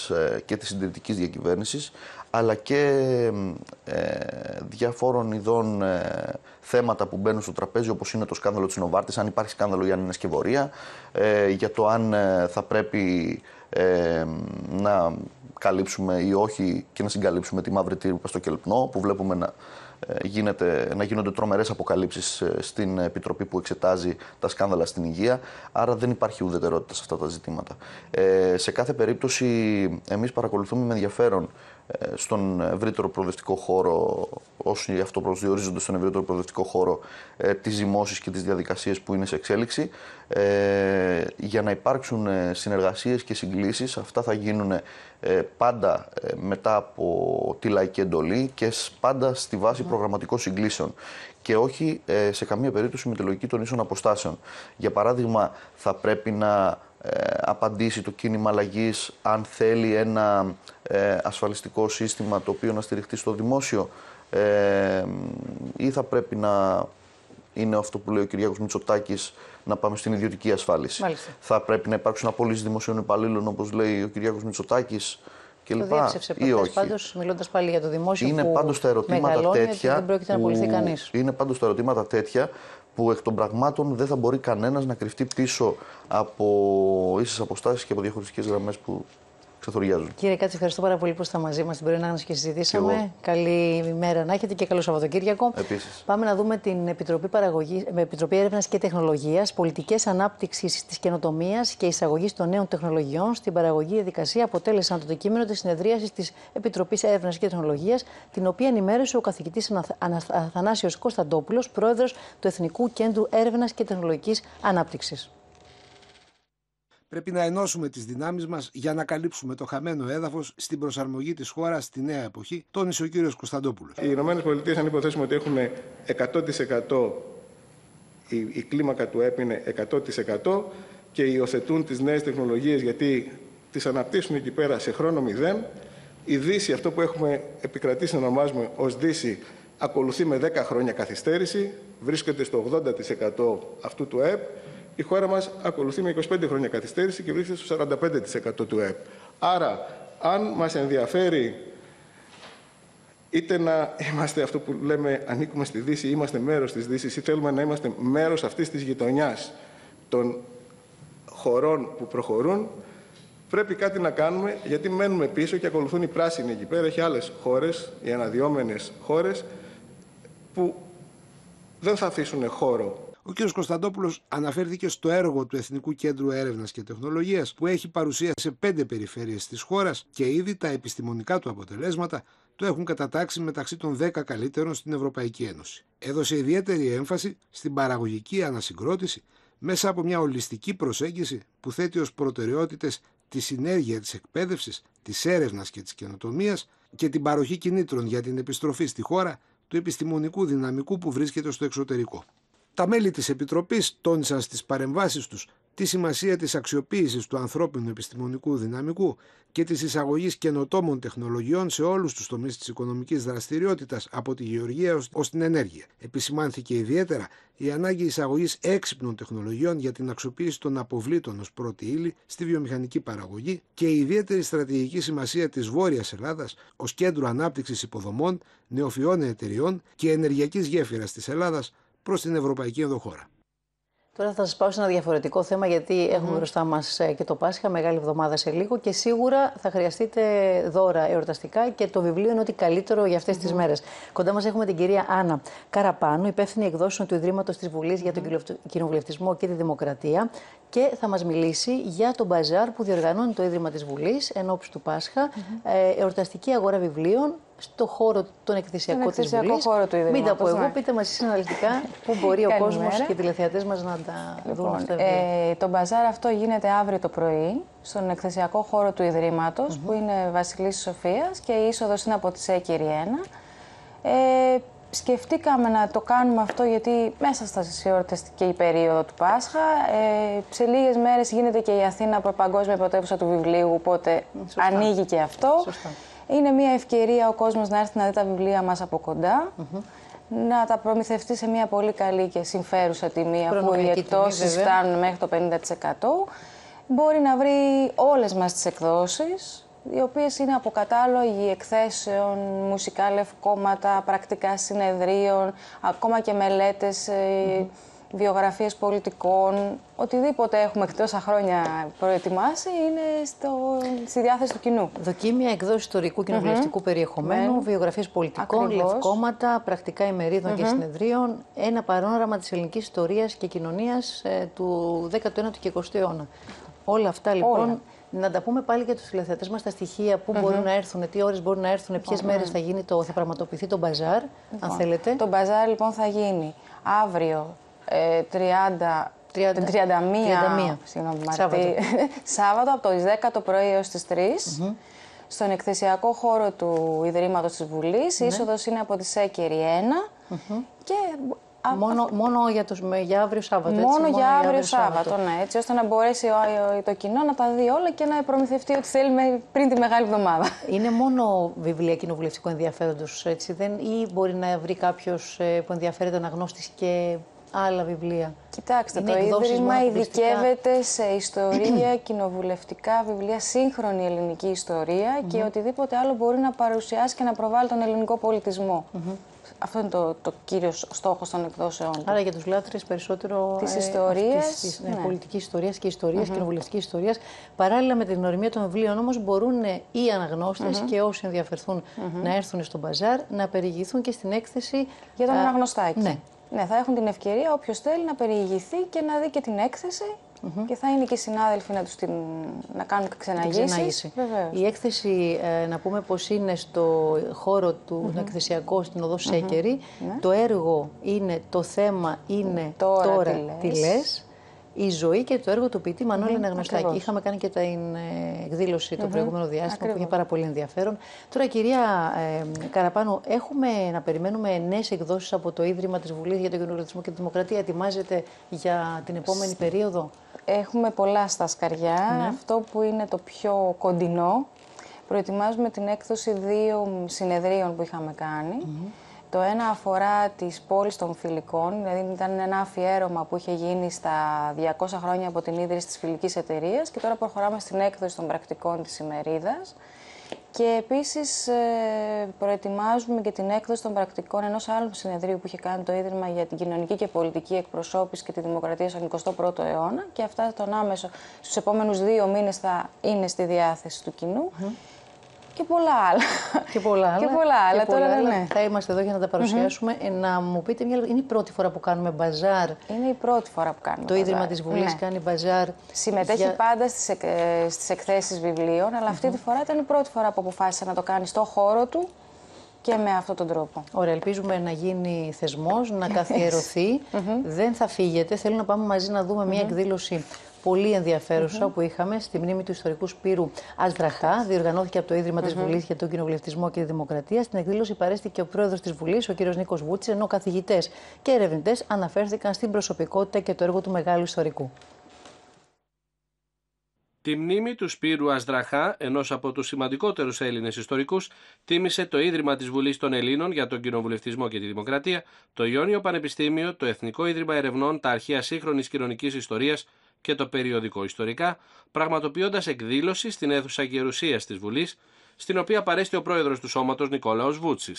και τη συντηρητικής διακυβέρνησης, αλλά και ε, διαφόρων ειδών ε, θέματα που μπαίνουν στο τραπέζι, όπως είναι το σκάνδαλο της Νοβάρτης, αν υπάρχει σκάνδαλο για αν είναι σκευωρία, ε, για το αν ε, θα πρέπει ε, να καλύψουμε ή όχι και να συγκαλύψουμε τη μαύρη τύρπα στο κελπνό, που βλέπουμε να, γίνεται, να γίνονται τρομερές αποκαλύψεις στην Επιτροπή που εξετάζει τα σκάνδαλα στην υγεία, άρα δεν υπάρχει ουδετερότητα σε αυτά τα ζητήματα. Ε, σε κάθε περίπτωση, εμείς παρακολουθούμε με ενδιαφέρον στον ευρύτερο προοδευτικό χώρο, όσοι αυτοπροσδιορίζονται αυτό στον ευρύτερο προοδευτικό χώρο, ε, τις και τις διαδικασίες που είναι σε εξέλιξη. Ε, για να υπάρξουν ε, συνεργασίες και συγκλήσεις, αυτά θα γίνουν ε, πάντα μετά από τη λαϊκή εντολή και πάντα στη βάση ναι. προγραμματικών συγκλήσεων και όχι σε καμία περίπτωση με τη λογική των ίσων αποστάσεων. Για παράδειγμα, θα πρέπει να ε, απαντήσει το κίνημα αλλαγής αν θέλει ένα ε, ασφαλιστικό σύστημα το οποίο να στηριχτεί στο δημόσιο ε, ή θα πρέπει να είναι αυτό που λέει ο Κυριάκος Μητσοτάκης να πάμε στην ιδιωτική ασφάλιση. Θα πρέπει να υπάρξουν απολύσεις δημοσίων υπαλλήλων, όπως λέει ο Κυριάκος Μητσοτάκης και Το Πάντως μιλώντας πάλι για το δημόσιο. Είναι πάντως τα ερωτήματα τέτοια. Δεν πρόκειται να Είναι πάντως τα ερωτήματα τέτοια που εκ των πραγμάτων δεν θα μπορεί κανένας να κρυφτεί πίσω από ίσες αποστάσεις και από διαχωριστικές γραμμές που Κύριε Κάτσε, ευχαριστώ πάρα πολύ που ήσασταν μαζί μας την πρωινή ανάγνωση και συζητήσαμε. Καλή ημέρα να έχετε και καλό Σαββατοκύριακο. Πάμε να δούμε την Επιτροπή, Παραγωγής, Επιτροπή Έρευνας και Τεχνολογίας, Πολιτικές Ανάπτυξης της Καινοτομίας και Εισαγωγής των Νέων Τεχνολογιών στην Παραγωγή Διαδικασία αποτέλεσαν το αντικείμενο της συνεδρίασης της Επιτροπής Έρευνας και Τεχνολογίας, την οποία ενημέρωσε ο καθηγητής Αθανάσιος Κωνσταντόπουλος, πρόεδρος του Εθνικού Κέντρου Έρευνας και Τεχνολογικής Ανάπτυξης πρέπει να ενώσουμε τις δυνάμεις μας για να καλύψουμε το χαμένο έδαφος στην προσαρμογή της χώρας στη νέα εποχή, τόνισε ο κύριος Κωνσταντόπουλος. Οι ΗΠΑ, αν υποθέσουμε ότι έχουν 100% η, κλίμακα του ΕΠ είναι 100% και υιοθετούν τις νέες τεχνολογίες γιατί τις αναπτύσσουν εκεί πέρα σε χρόνο μηδέν. Η Δύση, αυτό που έχουμε επικρατήσει να ονομάζουμε ως Δύση, ακολουθεί με 10 χρόνια καθυστέρηση, βρίσκεται στο 80% αυτού του ΕΠ η χώρα μας ακολουθεί με 25 χρόνια καθυστέρηση και βρίσκεται στο 45% του ΕΠ. Άρα, αν μας ενδιαφέρει είτε να είμαστε αυτό που λέμε ανήκουμε στη Δύση ή είμαστε μέρος της Δύσης ή θέλουμε να είμαστε μέρος αυτής της γειτονιάς των χωρών που προχωρούν, πρέπει κάτι να κάνουμε γιατί μένουμε πίσω και ακολουθούν οι πράσινοι εκεί πέρα και άλλες χώρες, οι αναδυόμενες χώρες που δεν θα αφήσουν χώρο ο κ. Κωνσταντόπουλος αναφέρθηκε στο έργο του Εθνικού Κέντρου Έρευνας και Τεχνολογίας που έχει παρουσία σε πέντε περιφερειε της χώρας και ήδη τα επιστημονικά του αποτελέσματα το έχουν κατατάξει μεταξύ των 10 καλύτερων στην Ευρωπαϊκή Ένωση. Έδωσε ιδιαίτερη έμφαση στην παραγωγική ανασυγκρότηση μέσα από μια ολιστική προσέγγιση που θέτει ως προτεραιότητες τη συνέργεια της εκπαίδευσης, της έρευνας και της καινοτομίας και την παροχή κινήτρων για την επιστροφή στη χώρα του επιστημονικού δυναμικού που βρίσκεται στο εξωτερικό. Τα μέλη της Επιτροπής τόνισαν στις παρεμβάσεις τους τη σημασία της αξιοποίησης του ανθρώπινου επιστημονικού δυναμικού και της εισαγωγής καινοτόμων τεχνολογιών σε όλους τους τομείς της οικονομικής δραστηριότητας από τη γεωργία ως την ενέργεια. Επισημάνθηκε ιδιαίτερα η ανάγκη εισαγωγής έξυπνων τεχνολογιών για την αξιοποίηση των αποβλήτων ως πρώτη ύλη στη βιομηχανική παραγωγή και η ιδιαίτερη στρατηγική σημασία της Βόρειας Ελλάδας ως κέντρο ανάπτυξης υποδομών, νεοφιών εταιριών και ενεργειακής γέφυρας της Ελλάδας Προς την ευρωπαϊκή ενδοχώρα. Τώρα θα σας πάω σε ένα διαφορετικό θέμα, γιατί έχουμε ναι. μπροστά μας ε, και το Πάσχα, μεγάλη εβδομάδα σε λίγο και σίγουρα θα χρειαστείτε δώρα εορταστικά και το βιβλίο είναι ό,τι καλύτερο για αυτές mm. τις ναι. μέρες. Κοντά μας έχουμε την κυρία Άννα Καραπάνου, υπεύθυνη εκδόσεων του Ιδρύματος της Βουλής mm. για τον ναι. Κοινοβουλευτισμό και τη Δημοκρατία και θα μας μιλήσει για τον μπαζάρ που διοργανώνει το Ίδρυμα της Βουλής εν του Πάσχα, ε, εορταστική αγορά βιβλίων στο χώρο, εκθεσιακό, χώρο του ιδρύματο. Μην τα πω εγώ, ναι. πείτε εσεί αναλυτικά πού μπορεί ο κόσμος και οι τηλεθεατές μας να τα λοιπόν, ε, δουν το μπαζάρ αυτό γίνεται αύριο το πρωί στον εκθεσιακό χώρο του ιδρύματος, που είναι Βασιλής Σοφίας και η είσοδος είναι από τη Σέκυρη 1. σκεφτήκαμε να το κάνουμε αυτό γιατί μέσα στα σιόρτες και η περίοδο του Πάσχα. Ε, σε λίγες μέρες γίνεται και η Αθήνα παγκόσμια πρωτεύουσα του βιβλίου, οπότε Σωστά. ανοίγει και αυτό. Είναι μια ευκαιρία ο κόσμος να έρθει να δει τα βιβλία μας από κοντά. να τα προμηθευτεί σε μια πολύ καλή και συμφέρουσα τιμή, που οι εκτόσεις φτάνουν μέχρι το 50%. Μπορεί να βρει όλες μας τις εκδόσεις, οι οποίες είναι από κατάλογοι εκθέσεων, μουσικά λευκόματα, πρακτικά συνεδρίων, ακόμα και μελέτες ε, βιογραφίες πολιτικών, οτιδήποτε έχουμε τόσα χρόνια προετοιμάσει είναι στο, στη διάθεση του κοινού. Δοκίμια εκδόση ιστορικού κοινοβουλευτικού mm -hmm. περιεχομένου, mm βιογραφίες πολιτικών, Ακριβώς. πρακτικά ημερίδων και συνεδρίων, ένα παρόραμα της ελληνικής ιστορίας και κοινωνίας ε, του 19ου και 20ου αιώνα. Όλα αυτά λοιπόν... Να τα πούμε πάλι για τους τηλεθεατές μας τα στοιχεία, πού μπορούν να έρθουν, τι ώρες μπορούν να έρθουν, ποιες mm μέρες θα γίνει το, θα πραγματοποιηθεί το μπαζάρ, αν λοιπόν, θέλετε. Το μπαζάρ λοιπόν θα γίνει αύριο 30 ε, 31, Σάββατο. Σάββατο από το 10 το πρωί έως τις 3 στον εκθεσιακό χώρο του Ιδρύματος της Βουλής. Mm Η ναι. είσοδος είναι από τις Σέκερη 1 mm -hmm. και... Μόνο, μόνο για, τους, για αύριο Σάββατο. έτσι, μόνο για, για αύριο Σάββατο, ναι, έτσι ώστε να μπορέσει το κοινό να τα δει όλα και να προμηθευτεί ό,τι θέλει πριν τη μεγάλη εβδομάδα. Είναι μόνο βιβλία κοινοβουλευτικού ενδιαφέροντος, έτσι δεν, ή μπορεί να βρει κάποιος ε, που ενδιαφέρεται να και άλλα βιβλία. Κοιτάξτε, είναι το Ίδρυμα ειδικεύεται σε ιστορία, κοινοβουλευτικά βιβλία, σύγχρονη ελληνική ιστορία και οτιδήποτε άλλο μπορεί να παρουσιάσει και να προβάλλει τον ελληνικό πολιτισμό. Αυτό είναι το, το κύριο στόχος των εκδόσεων. Άρα για τους λάτρες περισσότερο. τη ε, ιστορίας. Ναι. ναι. πολιτικής ιστορίας και ιστορίας, mm -hmm. κοινοβουλευτικής ιστορίας. Παράλληλα με την γνωριμία των βιβλίων όμως μπορούν ε, οι αναγνώστες και όσοι ενδιαφερθούν να έρθουν στον μπαζάρ να περιηγηθούν και στην έκθεση. Για τον ναι. Ναι, θα έχουν την ευκαιρία όποιος θέλει να περιηγηθεί και να δει και την έκθεση Και θα είναι και οι συνάδελφοι να, τους την, να κάνουν ξεναγήσει. Η έκθεση, ε, να πούμε πως είναι στο χώρο του mm εκθεσιακού, στην οδό Σέκερη. Ναι. Το έργο είναι, το θέμα είναι τώρα, τώρα τι η ζωή και το έργο του ποιητή Μανώλη είναι γνωστά Ακριβώς. Είχαμε κάνει και την ε, εκδήλωση το προηγούμενο διάστημα που είχε πάρα πολύ ενδιαφέρον. Τώρα, κυρία ε, Καραπάνου, έχουμε να περιμένουμε νέες εκδόσεις από το Ίδρυμα της Βουλής για τον Γενοκρατισμό και τη Δημοκρατία. Ετοιμάζεται για την επόμενη περίοδο. Έχουμε πολλά στα σκαριά. Ναι. Αυτό που είναι το πιο κοντινό. Προετοιμάζουμε την έκδοση δύο συνεδρίων που είχαμε το ένα αφορά τις πόλεις των φιλικών, δηλαδή ήταν ένα αφιέρωμα που είχε γίνει στα 200 χρόνια από την ίδρυση της φιλικής εταιρείας και τώρα προχωράμε στην έκδοση των πρακτικών της ημερίδας. Και επίσης ε, προετοιμάζουμε και την έκδοση των πρακτικών ενός άλλου συνεδρίου που είχε κάνει το Ίδρυμα για την κοινωνική και πολιτική εκπροσώπηση και τη δημοκρατία στον 21ο αιώνα και αυτά τον άμεσο στους επόμενους δύο μήνες θα είναι στη διάθεση του κοινού. Και πολλά άλλα. Και πολλά άλλα. Και πολλά άλλα. Και Τώρα, ναι. Θα είμαστε εδώ για να τα παρουσιασουμε mm -hmm. Να μου πείτε μια Είναι η πρώτη φορά που κάνουμε μπαζάρ. Είναι η πρώτη φορά που κάνουμε. Το μπαζάρ. Ίδρυμα της Βουλής ναι. κάνει μπαζάρ. Συμμετέχει για... πάντα στις εκ... στις εκθέσεις βιβλίων, αλλά αυτή mm -hmm. τη φορά ήταν η πρώτη φορά που αποφάσισε να το κάνει στο χώρο του και με αυτόν τον τρόπο. Ωραία, ελπίζουμε να γίνει θεσμός, να καθιερωθεί. Δεν θα φύγετε, θέλω να πάμε μαζί να δούμε μια εκδήλωση πολύ ενδιαφέρουσα που είχαμε στη μνήμη του ιστορικού Σπύρου Ασδραχά. Διοργανώθηκε από το Ίδρυμα mm -hmm. της Βουλής για τον Κοινοβουλευτισμό και τη Δημοκρατία. Στην εκδήλωση παρέστηκε ο πρόεδρος της Βουλής, ο κ. Νίκος Βούτση, ενώ καθηγητές και ερευνητές αναφέρθηκαν στην προσωπικότητα και το έργο του μεγάλου ιστορικού. Τη μνήμη του Σπύρου Ασδραχά, ενός από τους σημαντικότερους Έλληνες ιστορικούς, τίμησε το Ίδρυμα της Βουλής των Ελλήνων για τον Κοινοβουλευτισμό και τη Δημοκρατία, το Ιόνιο Πανεπιστήμιο, το Εθνικό Ίδρυμα Ερευνών, τα Αρχεία Σύγχρονης Κοινωνικής Ιστορίας, και το περιοδικό Ιστορικά, πραγματοποιώντας εκδήλωση στην αίθουσα Γερουσίας της Βουλής, στην οποία παρέστη ο πρόεδρος του σώματος Νικόλαος Βούτσης.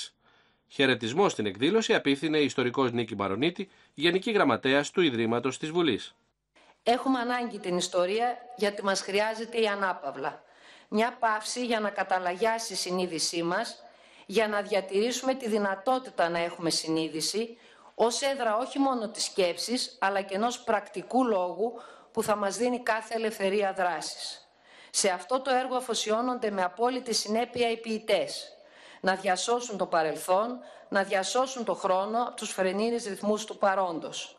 Χαιρετισμός στην εκδήλωση απίθυνε ιστορικός Νίκη Μπαρονίτη, Γενική Γραμματέας του Ιδρύματος της Βουλής. Έχουμε ανάγκη την ιστορία γιατί μας χρειάζεται η ανάπαυλα. Μια παύση για να καταλαγιάσει η συνείδησή μας, για να διατηρήσουμε τη δυνατότητα να έχουμε συνείδηση, ως έδρα όχι μόνο της σκέψης, αλλά και ενός πρακτικού λόγου που θα μας δίνει κάθε ελευθερία δράσης. Σε αυτό το έργο αφοσιώνονται με απόλυτη συνέπεια οι ποιητές. Να διασώσουν το παρελθόν, να διασώσουν το χρόνο από τους φρενήρες ρυθμούς του παρόντος.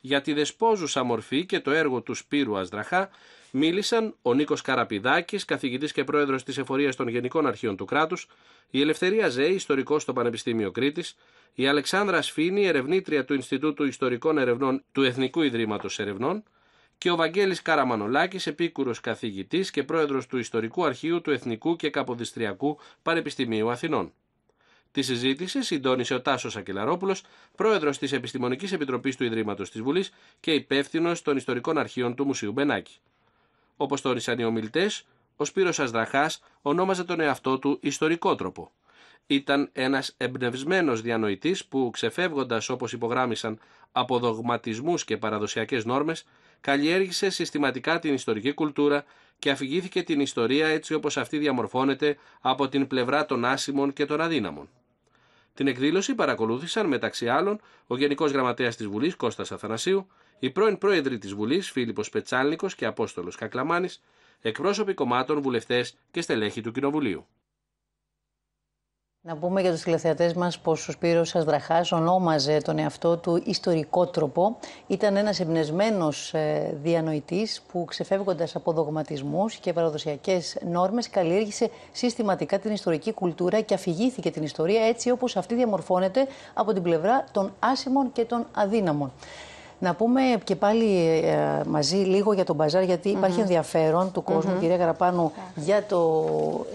Για τη δεσπόζουσα μορφή και το έργο του Σπύρου Ασδραχά μίλησαν ο Νίκος Καραπιδάκης, καθηγητής και πρόεδρος της Εφορίας των Γενικών Αρχείων του Κράτους, η Ελευθερία Ζέη, ιστορικός στο Πανεπιστήμιο Κρήτης, η Αλεξάνδρα Σφίνη, ερευνήτρια του Ινστιτούτου Ιστορικών Ερευνών του Εθνικού Ιδρύματος Ερευνών, και ο Βαγγέλης Καραμανολάκης, επίκουρος καθηγητής και πρόεδρος του Ιστορικού Αρχείου του Εθνικού και Καποδιστριακού Πανεπιστημίου Αθηνών. Τη συζήτηση συντόνισε ο Τάσος Ακελαρόπουλος, πρόεδρος της Επιστημονικής Επιτροπής του Ιδρύματος της Βουλής και υπεύθυνος των Ιστορικών Αρχείων του Μουσείου Μπενάκη. Όπως τόνισαν οι ομιλητές, ο Σπύρος Ασδραχάς ονόμαζε τον εαυτό του ιστορικό τρόπο. Ήταν ένας εμπνευσμένος διανοητής που ξεφεύγοντας όπως υπογράμμισαν από δογματισμούς και παραδοσιακές νόρμες καλλιέργησε συστηματικά την ιστορική κουλτούρα και αφηγήθηκε την ιστορία έτσι όπως αυτή διαμορφώνεται από την πλευρά των άσημων και των αδύναμων. Την εκδήλωση παρακολούθησαν μεταξύ άλλων ο Γενικός Γραμματέας της Βουλής, Κώστας Αθανασίου, οι πρώην πρόεδροι της Βουλής, Φίλιππος Πετσάλνικος και Απόστολος Κακλαμάνης, εκπρόσωποι κομμάτων, βουλευτές και στελέχη του Κοινοβουλίου. Να πούμε για τους τηλεθεατές μας πως ο Σπύρος Σασδραχάς ονόμαζε τον εαυτό του ιστορικό τρόπο. Ήταν ένας εμπνευσμένος ε, διανοητής που ξεφεύγοντας από δογματισμούς και παραδοσιακές νόρμες καλλιέργησε συστηματικά την ιστορική κουλτούρα και αφηγήθηκε την ιστορία έτσι όπως αυτή διαμορφώνεται από την πλευρά των άσημων και των αδύναμων. Να πούμε και πάλι ε, μαζί λίγο για τον μπαζάρ, γιατί υπάρχει ενδιαφέρον του κόσμου, κυρία Γραπάνου, για το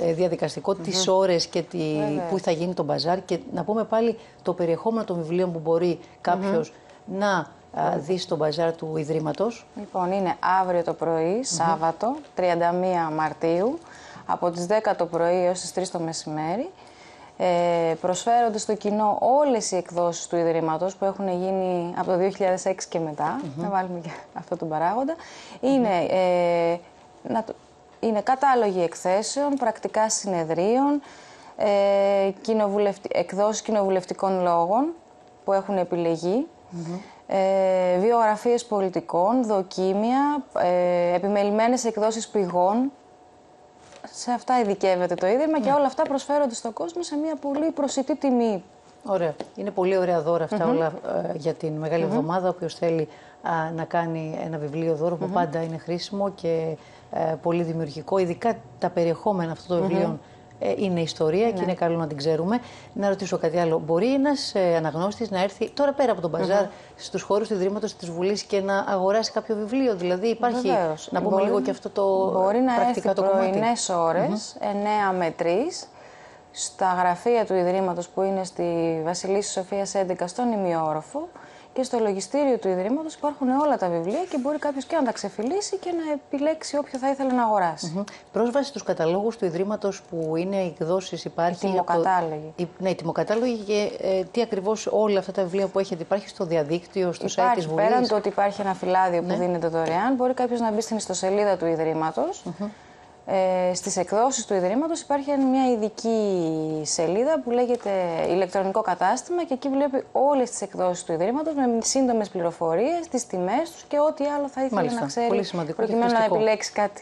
ε, διαδικαστικό, mm τις ώρες και τη, που θα γίνει το μπαζάρ και να πούμε πάλι το περιεχόμενο των βιβλίων που μπορεί κάποιος να δει στο μπαζάρ του Ιδρύματος. Λοιπόν, είναι αύριο το πρωί, Σάββατο, 31 Μαρτίου, από τις 10 το πρωί έως τις 3 το μεσημέρι. Ε, προσφέρονται στο κοινό όλες οι εκδόσεις του Ιδρύματος που έχουν γίνει από το 2006 και μετά, mm να βάλουμε και αυτό τον παράγοντα, είναι, mm κατάλογοι εκθέσεων, πρακτικά συνεδρίων, ε, εκδόσεις κοινοβουλευτικών λόγων που έχουν επιλεγεί, mm βιογραφίες πολιτικών, δοκίμια, ε, επιμελημένες εκδόσεις πηγών σε αυτά ειδικεύεται το Ίδρυμα και ναι. όλα αυτά προσφέρονται στον κόσμο σε μια πολύ προσιτή τιμή. Ωραία. Είναι πολύ ωραία δώρα αυτά όλα ε, για την Μεγάλη mm -hmm. Εβδομάδα. θέλει να κάνει ένα βιβλίο δώρο που πάντα είναι χρήσιμο και ε, πολύ δημιουργικό, ειδικά τα περιεχόμενα αυτών των βιβλίων ε, είναι ιστορία ναι. και είναι καλό να την ξέρουμε. Να ρωτήσω κάτι άλλο. Μπορεί ένας ε, αναγνώστης να έρθει τώρα πέρα από τον μπαζάρ mm -hmm. στους χώρους του Ιδρύματο της Βουλής και να αγοράσει κάποιο βιβλίο. Δηλαδή υπάρχει. Βεβαίως. Να πούμε μπορεί, λίγο και αυτό το μπορεί να έρθει το πρωινε ώρε, mm -hmm. 9 με 3. Στα γραφεία του ιδρύματος που είναι στη Σοφία Σοφία 11 στον ημιόροφο και στο λογιστήριο του ιδρύματος υπάρχουν όλα τα βιβλία και μπορεί κάποιος και να τα ξεφυλίσει και να επιλέξει όποιο θα ήθελε να αγοράσει. Πρόσβαση στους καταλόγους του ιδρύματος που είναι εκδόσεις υπάρχει... Οι τιμοκατάλογοι. Ναι, οι τιμοκατάλογοι και ε, τι ακριβώς όλα αυτά τα βιβλία που έχετε υπάρχει στο διαδίκτυο, στο υπάρχει, site της Βουλής. Πέραν το ότι υπάρχει ένα φυλάδιο ναι. που δίνεται δωρεάν, μπορεί κάποιος να μπει στην ιστοσελίδα του ιδρύματος ε, στις εκδόσεις του Ιδρύματος υπάρχει μια ειδική σελίδα που λέγεται ηλεκτρονικό κατάστημα και εκεί βλέπει όλες τις εκδόσεις του Ιδρύματος με σύντομες πληροφορίες, τις τιμές τους και ό,τι άλλο θα ήθελε να ξέρει πολύ προκειμένου να επιλέξει κάτι.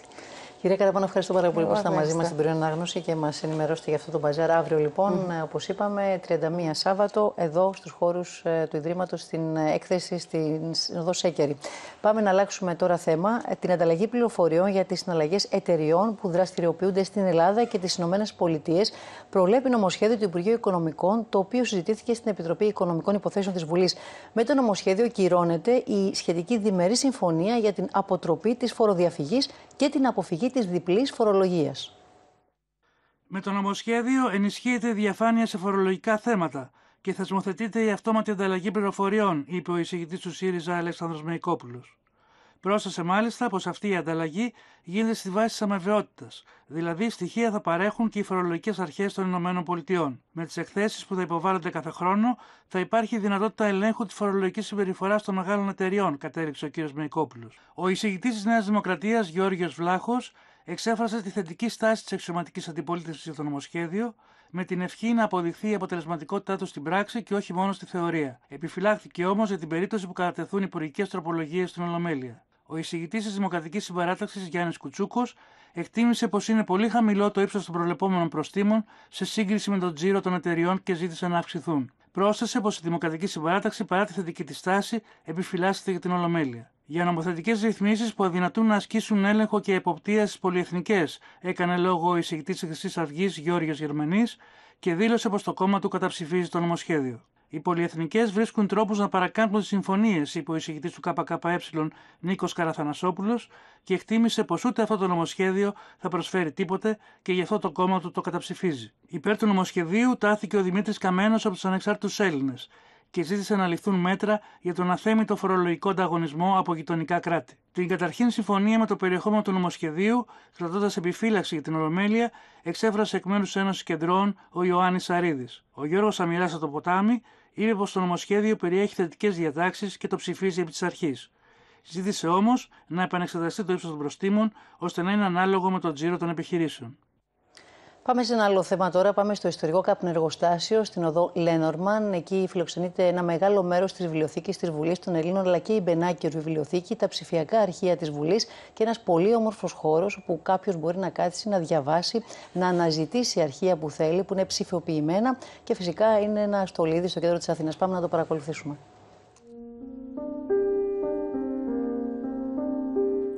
Κύριε Καταπάνω, ευχαριστώ πάρα πολύ που ήσασταν μαζί μας στην Πυρίων Άγνωση και μας ενημερώσετε για αυτό το μπαζάρ. Αύριο, λοιπόν, mm. Ε, όπως είπαμε, 31 Σάββατο, εδώ στους χώρους ε, του Ιδρύματος, στην ε, έκθεση στην Οδό Σέκερη. Πάμε να αλλάξουμε τώρα θέμα. Την ανταλλαγή πληροφοριών για τις συναλλαγές εταιριών που δραστηριοποιούνται στην Ελλάδα και τις ΗΠΑ προβλέπει νομοσχέδιο του Υπουργείου Οικονομικών, το οποίο συζητήθηκε στην Επιτροπή Οικονομικών Υποθέσεων της Βουλής. Με το νομοσχέδιο κυρώνεται η σχετική διμερή συμφωνία για την αποτροπή της φοροδιαφυγής και την αποφυγή της διπλής φορολογίας. Με το νομοσχέδιο ενισχύεται η διαφάνεια σε φορολογικά θέματα και θεσμοθετείται η αυτόματη ανταλλαγή πληροφοριών, είπε ο εισηγητής του ΣΥΡΙΖΑ Αλέξανδρος Μεϊκόπουλος. Πρόσθεσε μάλιστα πως αυτή η ανταλλαγή γίνεται στη βάση της αμοιβαιότητα, δηλαδή στοιχεία θα παρέχουν και οι φορολογικές αρχές των Πολιτειών. Με τις εκθέσεις που θα υποβάλλονται κάθε χρόνο, θα υπάρχει δυνατότητα ελέγχου της φορολογικής συμπεριφοράς των μεγάλων εταιριών, κατέληξε ο κ. Μεϊκόπουλος. Ο εισηγητής της Νέας Δημοκρατίας, Γιώργιο Βλάχος, εξέφρασε τη θετική στάση της εξωματική αντιπολίτευσης για το νομοσχέδιο, με την ευχή να αποδειχθεί η αποτελεσματικότητά του στην πράξη και όχι μόνο στη θεωρία. Επιφυλάχθηκε όμως για την περίπτωση που κατατεθούν υπουργικές τροπολογίες στην Ολομέλεια. Ο εισηγητής της Δημοκρατικής Συμπαράταξης Γιάννης Κουτσούκος εκτίμησε πως είναι πολύ χαμηλό το ύψος των προβλεπόμενων προστήμων σε σύγκριση με τον τζίρο των εταιριών και ζήτησε να αυξηθούν. Πρόσθεσε πως η Δημοκρατική Συμπαράταξη παρά τη θετική της στάση επιφυλάσσεται για την Ολομέλεια για νομοθετικές ρυθμίσεις που αδυνατούν να ασκήσουν έλεγχο και εποπτεία στι πολυεθνικές, έκανε λόγο ο εισηγητής της Χρυσής Αυγής Γιώργιο Γερμενής και δήλωσε πως το κόμμα του καταψηφίζει το νομοσχέδιο. Οι πολυεθνικές βρίσκουν τρόπους να παρακάμπτουν τις συμφωνίες, είπε ο εισηγητής του ΚΚΕ Νίκος Καραθανασόπουλος και εκτίμησε πως ούτε αυτό το νομοσχέδιο θα προσφέρει τίποτε και γι' αυτό το κόμμα του το καταψηφίζει. Υπέρ του νομοσχεδίου τάθηκε ο Δημήτρης Καμένος από τους Ανεξάρτητους Έλληνες και ζήτησε να ληφθούν μέτρα για τον αθέμητο φορολογικό ανταγωνισμό από γειτονικά κράτη. Την καταρχήν συμφωνία με το περιεχόμενο του νομοσχεδίου, κρατώντα επιφύλαξη για την Ολομέλεια, εξέφρασε εκ μέρους Ένωσης Κεντρών ο Ιωάννης Σαρίδη. Ο Γιώργος Αμοιρά από το ποτάμι είπε πως το νομοσχέδιο περιέχει θετικές διατάξεις και το ψηφίζει επί της αρχής. Ζήτησε όμως να επανεξεταστεί το ύψος των προστήμων ώστε να είναι ανάλογο με τον τζίρο των επιχειρήσεων. Πάμε σε ένα άλλο θέμα τώρα. Πάμε στο ιστορικό καπνεργοστάσιο στην οδό Λένορμαν. Εκεί φιλοξενείται ένα μεγάλο μέρος της βιβλιοθήκης της Βουλής των Ελλήνων, αλλά και η Μπενάκερ Βιβλιοθήκη, τα ψηφιακά αρχεία της Βουλής και ένας πολύ όμορφος χώρος όπου κάποιος μπορεί να κάτσει, να διαβάσει, να αναζητήσει αρχεία που θέλει, που είναι ψηφιοποιημένα και φυσικά είναι ένα στολίδι στο κέντρο της Αθήνας. Πάμε να το παρακολουθήσουμε.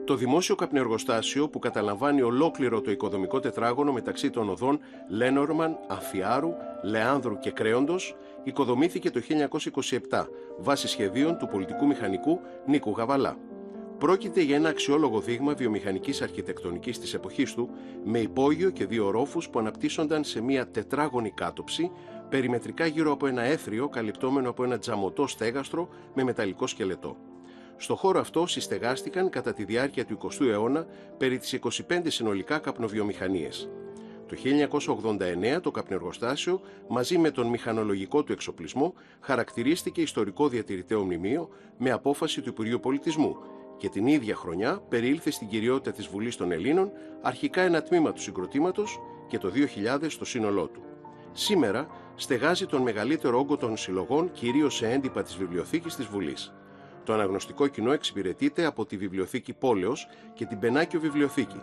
Το δημόσιο καπνεργοστάσιο που καταλαμβάνει ολόκληρο το οικοδομικό τετράγωνο μεταξύ των οδών Λένορμαν, Αφιάρου, Λεάνδρου και Κρέοντος οικοδομήθηκε το 1927 βάσει σχεδίων του πολιτικού μηχανικού Νίκου Γαβαλά. Πρόκειται για ένα αξιόλογο δείγμα βιομηχανικής αρχιτεκτονικής της εποχής του, με υπόγειο και δύο ρόφους που αναπτύσσονταν σε μία τετράγωνη κάτωψη, περιμετρικά γύρω από ένα έθριο καλυπτόμενο από ένα τζαμωτό στέγαστρο με μεταλλικό σκελετό. Στο χώρο αυτό συστεγάστηκαν κατά τη διάρκεια του 20ου αιώνα περί τις 25 συνολικά καπνοβιομηχανίες. Το 1989 το καπνεργοστάσιο μαζί με τον μηχανολογικό του εξοπλισμό χαρακτηρίστηκε ιστορικό διατηρηταίο μνημείο με απόφαση του Υπουργείου Πολιτισμού και την ίδια χρονιά περιήλθε στην κυριότητα της Βουλής των Ελλήνων αρχικά ένα τμήμα του συγκροτήματος και το 2000 το σύνολό του. Σήμερα στεγάζει τον μεγαλύτερο όγκο των συλλογών κυρίως σε έντυπα της βιβλιοθήκης της Βουλής. Το αναγνωστικό κοινό εξυπηρετείται από τη Βιβλιοθήκη Πόλεως και την Πενάκιο Βιβλιοθήκη.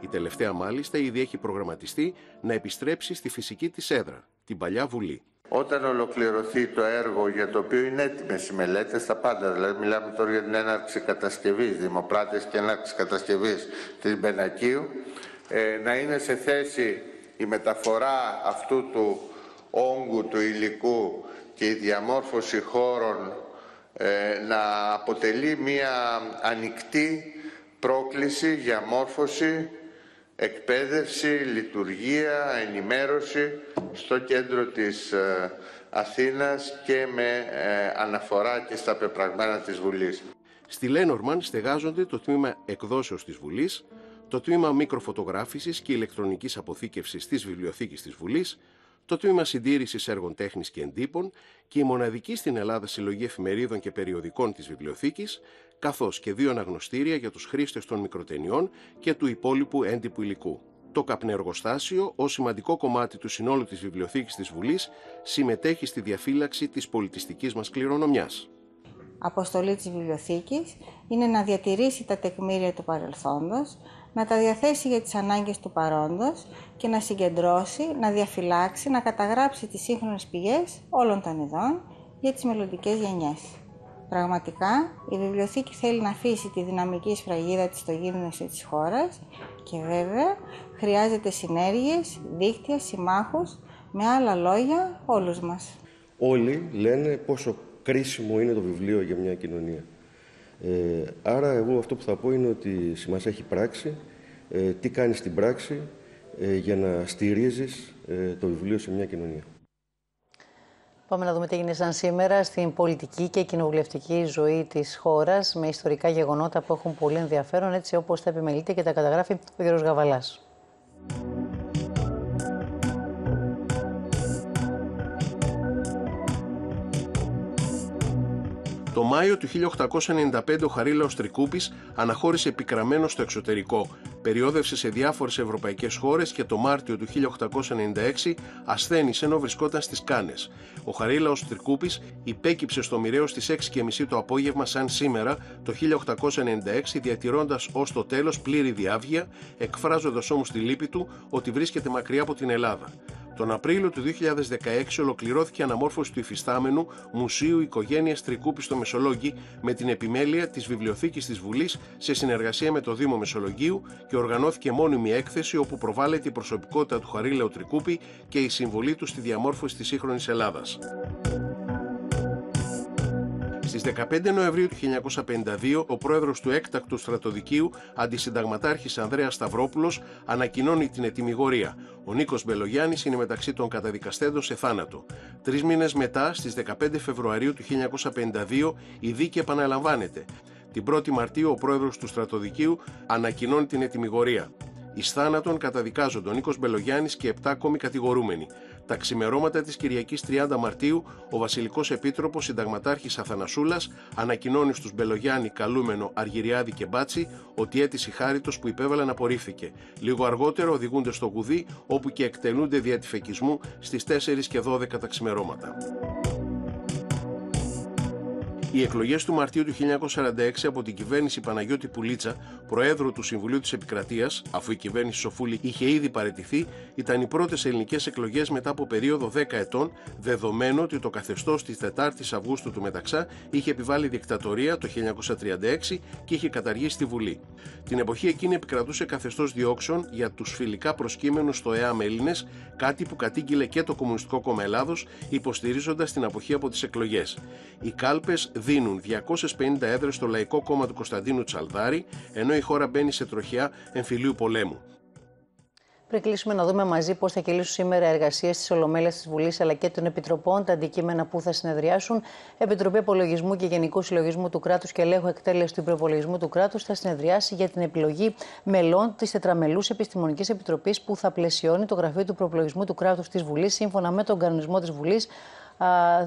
Η τελευταία μάλιστα ήδη έχει προγραμματιστεί να επιστρέψει στη φυσική της έδρα, την Παλιά Βουλή. Όταν ολοκληρωθεί το έργο για το οποίο είναι έτοιμες οι μελέτες, τα πάντα, δηλαδή μιλάμε τώρα για την έναρξη κατασκευής, δημοπράτες και έναρξη κατασκευής της Μπενακίου, ε, να είναι σε θέση η μεταφορά αυτού του όγκου του υλικού και η διαμόρφωση χώρων ε, να αποτελεί μία ανοιχτή πρόκληση για μόρφωση, εκπαίδευση, λειτουργία, ενημέρωση στο κέντρο της ε, Αθήνας και με ε, αναφορά και στα πεπραγμένα της Βουλής. Στη Λένορμαν στεγάζονται το τμήμα εκδόσεως της Βουλής, το τμήμα μικροφωτογράφησης και ηλεκτρονικής αποθήκευσης της Βιβλιοθήκης της Βουλής, το Τμήμα Συντήρησης Έργων Τέχνης και Εντύπων και η μοναδική στην Ελλάδα συλλογή εφημερίδων και περιοδικών της βιβλιοθήκης, καθώς και δύο αναγνωστήρια για τους χρήστες των μικροτενιών και του υπόλοιπου έντυπου υλικού. Το Καπνεργοστάσιο, ως σημαντικό κομμάτι του συνόλου της βιβλιοθήκης της Βουλής, συμμετέχει στη διαφύλαξη της πολιτιστικής μας κληρονομιάς. Αποστολή της βιβλιοθήκης είναι να διατηρήσει τα τεκμήρια του παρελθόντος, να τα διαθέσει για τις ανάγκες του παρόντος και να συγκεντρώσει, να διαφυλάξει, να καταγράψει τις σύγχρονες πηγές όλων των ειδών για τις μελλοντικές γενιές. Πραγματικά, η βιβλιοθήκη θέλει να αφήσει τη δυναμική σφραγίδα της στο γύμνασιο της χώρας και βέβαια χρειάζεται συνέργειες, δίκτυα, συμμάχους, με άλλα λόγια όλους μας. Όλοι λένε πόσο κρίσιμο είναι το βιβλίο για μια κοινωνία. Ε, άρα εγώ αυτό που θα πω είναι ότι σημασία έχει πράξη, ε, τι κάνεις στην πράξη ε, για να στηρίζεις το βιβλίο σε μια κοινωνία. Πάμε να δούμε τι έγινε σαν σήμερα στην πολιτική και κοινοβουλευτική ζωή της χώρας με ιστορικά γεγονότα που έχουν πολύ ενδιαφέρον, έτσι όπως τα επιμελείται και τα καταγράφει ο Γιώργο Γαβαλάς. Το Μάιο του 1895 ο Χαρίλαος Τρικούπης αναχώρησε επικραμένο στο εξωτερικό, περιόδευσε σε διάφορες ευρωπαϊκές χώρες και το Μάρτιο του 1896 ασθένησε ενώ βρισκόταν στις Κάνες. Ο Χαρίλαος Τρικούπης υπέκυψε στο μοιραίο στις 6.30 το απόγευμα σαν σήμερα το 1896 διατηρώντας ως το τέλος πλήρη διάβγεια, εκφράζοντας όμως τη λύπη του ότι βρίσκεται μακριά από την Ελλάδα. Τον Απρίλιο του 2016 ολοκληρώθηκε η αναμόρφωση του υφιστάμενου Μουσείου Οικογένειας Τρικούπης στο Μεσολόγγι με την επιμέλεια της Βιβλιοθήκης της Βουλής σε συνεργασία με το Δήμο Μεσολογγίου και οργανώθηκε μόνιμη έκθεση όπου προβάλλεται η προσωπικότητα του Χαρίλαου Τρικούπη και η συμβολή του στη διαμόρφωση της σύγχρονης Ελλάδας. Στις 15 Νοεμβρίου του 1952, ο πρόεδρος του έκτακτου στρατοδικείου, αντισυνταγματάρχης Ανδρέας Σταυρόπουλος, ανακοινώνει την ετοιμιγορία. Ο Νίκος Μπελογιάννης είναι μεταξύ των καταδικαστέντων σε θάνατο. Τρεις μήνες μετά, στις 15 Φεβρουαρίου του 1952, η δίκη επαναλαμβάνεται. Την 1η Μαρτίου, ο πρόεδρος του στρατοδικείου ανακοινώνει την ετοιμιγορία. Εις θάνατον καταδικάζονται ο Νίκος Μπελογιάννης και 7 ακόμη κατηγορούμενοι. Τα ξημερώματα της Κυριακής 30 Μαρτίου, ο Βασιλικός Επίτροπος Συνταγματάρχης Αθανασούλας ανακοινώνει στους Μπελογιάννη, Καλούμενο, Αργυριάδη και Μπάτσι ότι η αίτηση χάριτος που υπέβαλαν απορρίφθηκε. Λίγο αργότερα οδηγούνται στο Γουδί, όπου και εκτελούνται δια στι 4 και 12 τα ξημερώματα. Οι εκλογές του Μαρτίου του 1946 από την κυβέρνηση Παναγιώτη Πουλίτσα, Προέδρου του Συμβουλίου της Επικρατείας, αφού η κυβέρνηση Σοφούλη είχε ήδη παραιτηθεί, ήταν οι πρώτες ελληνικές εκλογές μετά από περίοδο 10 ετών, δεδομένου ότι το καθεστώς της 4η Αυγούστου του Μεταξά είχε επιβάλει δικτατορία το 1936 και είχε καταργήσει τη Βουλή. Την εποχή εκείνη επικρατούσε καθεστώς διώξεων για τους φιλικά προσκύμενους στο ΕΑΜ Έλληνες, κάτι που κατήγγειλε και το Κομμουνιστικό Κόμμα Ελλάδος, υποστηρίζοντας την αποχή από τις εκλογές. Οι κάλπες δίνουν 250 έδρες στο Λαϊκό Κόμμα του Κωνσταντίνου Τσαλδάρη, ενώ η χώρα μπαίνει σε τροχιά εμφυλίου πολέμου. Πριν κλείσουμε, να δούμε μαζί πώς θα κυλήσουν σήμερα εργασίες της Ολομέλειας της Βουλής, αλλά και των Επιτροπών, τα αντικείμενα που θα συνεδριάσουν. Επιτροπή Απολογισμού και Γενικού Συλλογισμού του Κράτους και Ελέγχου Εκτέλεσης του Προπολογισμού του Κράτους θα συνεδριάσει για την επιλογή μελών της Τετραμελούς Επιστημονικής Επιτροπής που θα πλαισιώνει το γραφείο του Προπολογισμού του Κράτους της Βουλής σύμφωνα με τον κανονισμό της Βουλής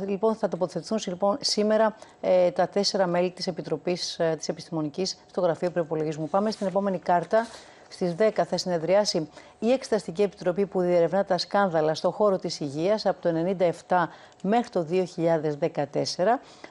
Λοιπόν, θα τοποθετηθούν λοιπόν, σήμερα ε, τα τέσσερα μέλη της Επιτροπής ε, της Επιστημονικής στο Γραφείο Προπολογισμού. Πάμε στην επόμενη κάρτα. Στις 10 θα συνεδριάσει η Εξεταστική Επιτροπή που διερευνά τα σκάνδαλα στον χώρο της υγείας από το 1997 μέχρι το 2014.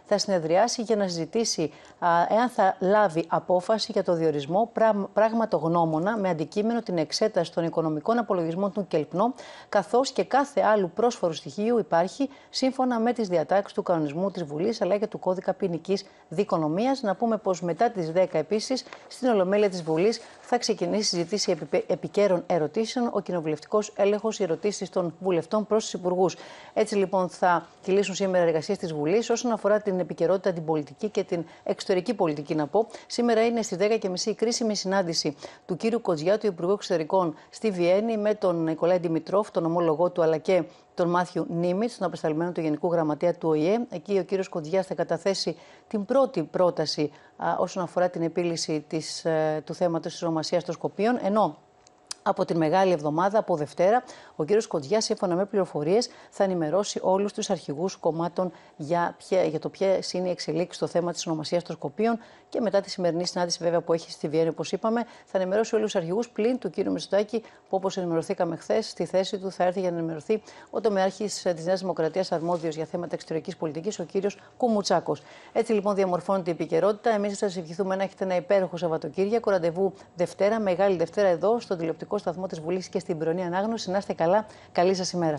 Θα συνεδριάσει για να συζητήσει α, εάν θα λάβει απόφαση για το διορισμό πράγματο γνώμονα με αντικείμενο την εξέταση των οικονομικών απολογισμών του Κελπνό, καθώς και κάθε άλλου πρόσφορου στοιχείου υπάρχει σύμφωνα με τις διατάξεις του κανονισμού της Βουλής αλλά και του κώδικα ποινικής δικονομίας. Να πούμε πως μετά τις 10 επίσης στην Ολομέλεια της Βουλής θα ξεκινήσει συζητήσει επί επικαίρων ερωτήσεων ο κοινοβουλευτικός έλεγχος, οι ερωτήσεις των βουλευτών προς τους υπουργούς. Έτσι λοιπόν θα κυλήσουν σήμερα εργασίες της Βουλής όσον αφορά την επικαιρότητα, την πολιτική και την εξωτερική πολιτική, να πω. Σήμερα είναι στις 10.30 η κρίσιμη συνάντηση του κύριου Κοτζιά, του Υπουργού Εξωτερικών στη Βιέννη, με τον Νικολάη Ντιμητρόφ, τον ομόλογό του, αλλά και τον Μάθιου Νίμιτ, τον απεσταλμένο του Γενικού Γραμματέα του ΟΗΕ. Εκεί ο κύριος Κοντιά θα καταθέσει την πρώτη πρόταση α, όσον αφορά την επίλυση της, ε, του θέματος της ονομασίας των Σκοπίων. Ενώ από την Μεγάλη Εβδομάδα, από Δευτέρα, ο κύριος Κοντιά, σύμφωνα με πληροφορίες, θα ενημερώσει όλους τους αρχηγούς κομμάτων για, για το ποιες είναι οι εξελίξεις στο θέμα της ονομασίας των Σκοπίων. Και μετά τη σημερινή συνάντηση, βέβαια, που έχει στη Βιέννη, όπως είπαμε, θα ενημερώσει όλους τους αρχηγούς πλην του κύριου Μητσοτάκη, που όπως ενημερωθήκαμε χθες, στη θέση του θα έρθει για να ενημερωθεί ο τομεάρχης της Νέας Δημοκρατίας αρμόδιος για θέματα εξωτερικής πολιτικής, ο κύριος Κουμουτσάκος. Έτσι λοιπόν διαμορφώνεται η επικαιρότητα. Εμείς σας ευχηθούμε να έχετε ένα υπέροχο Σαββατοκύριακο. Ραντεβού Δευτέρα, Μεγάλη Δευτέρα εδώ, στο τηλεοπτικό Ραδιοφωνικό Σταθμό της Βουλής και στην Πυρονία Ανάγνωση. Να είστε καλά. Καλή σας ημέρα.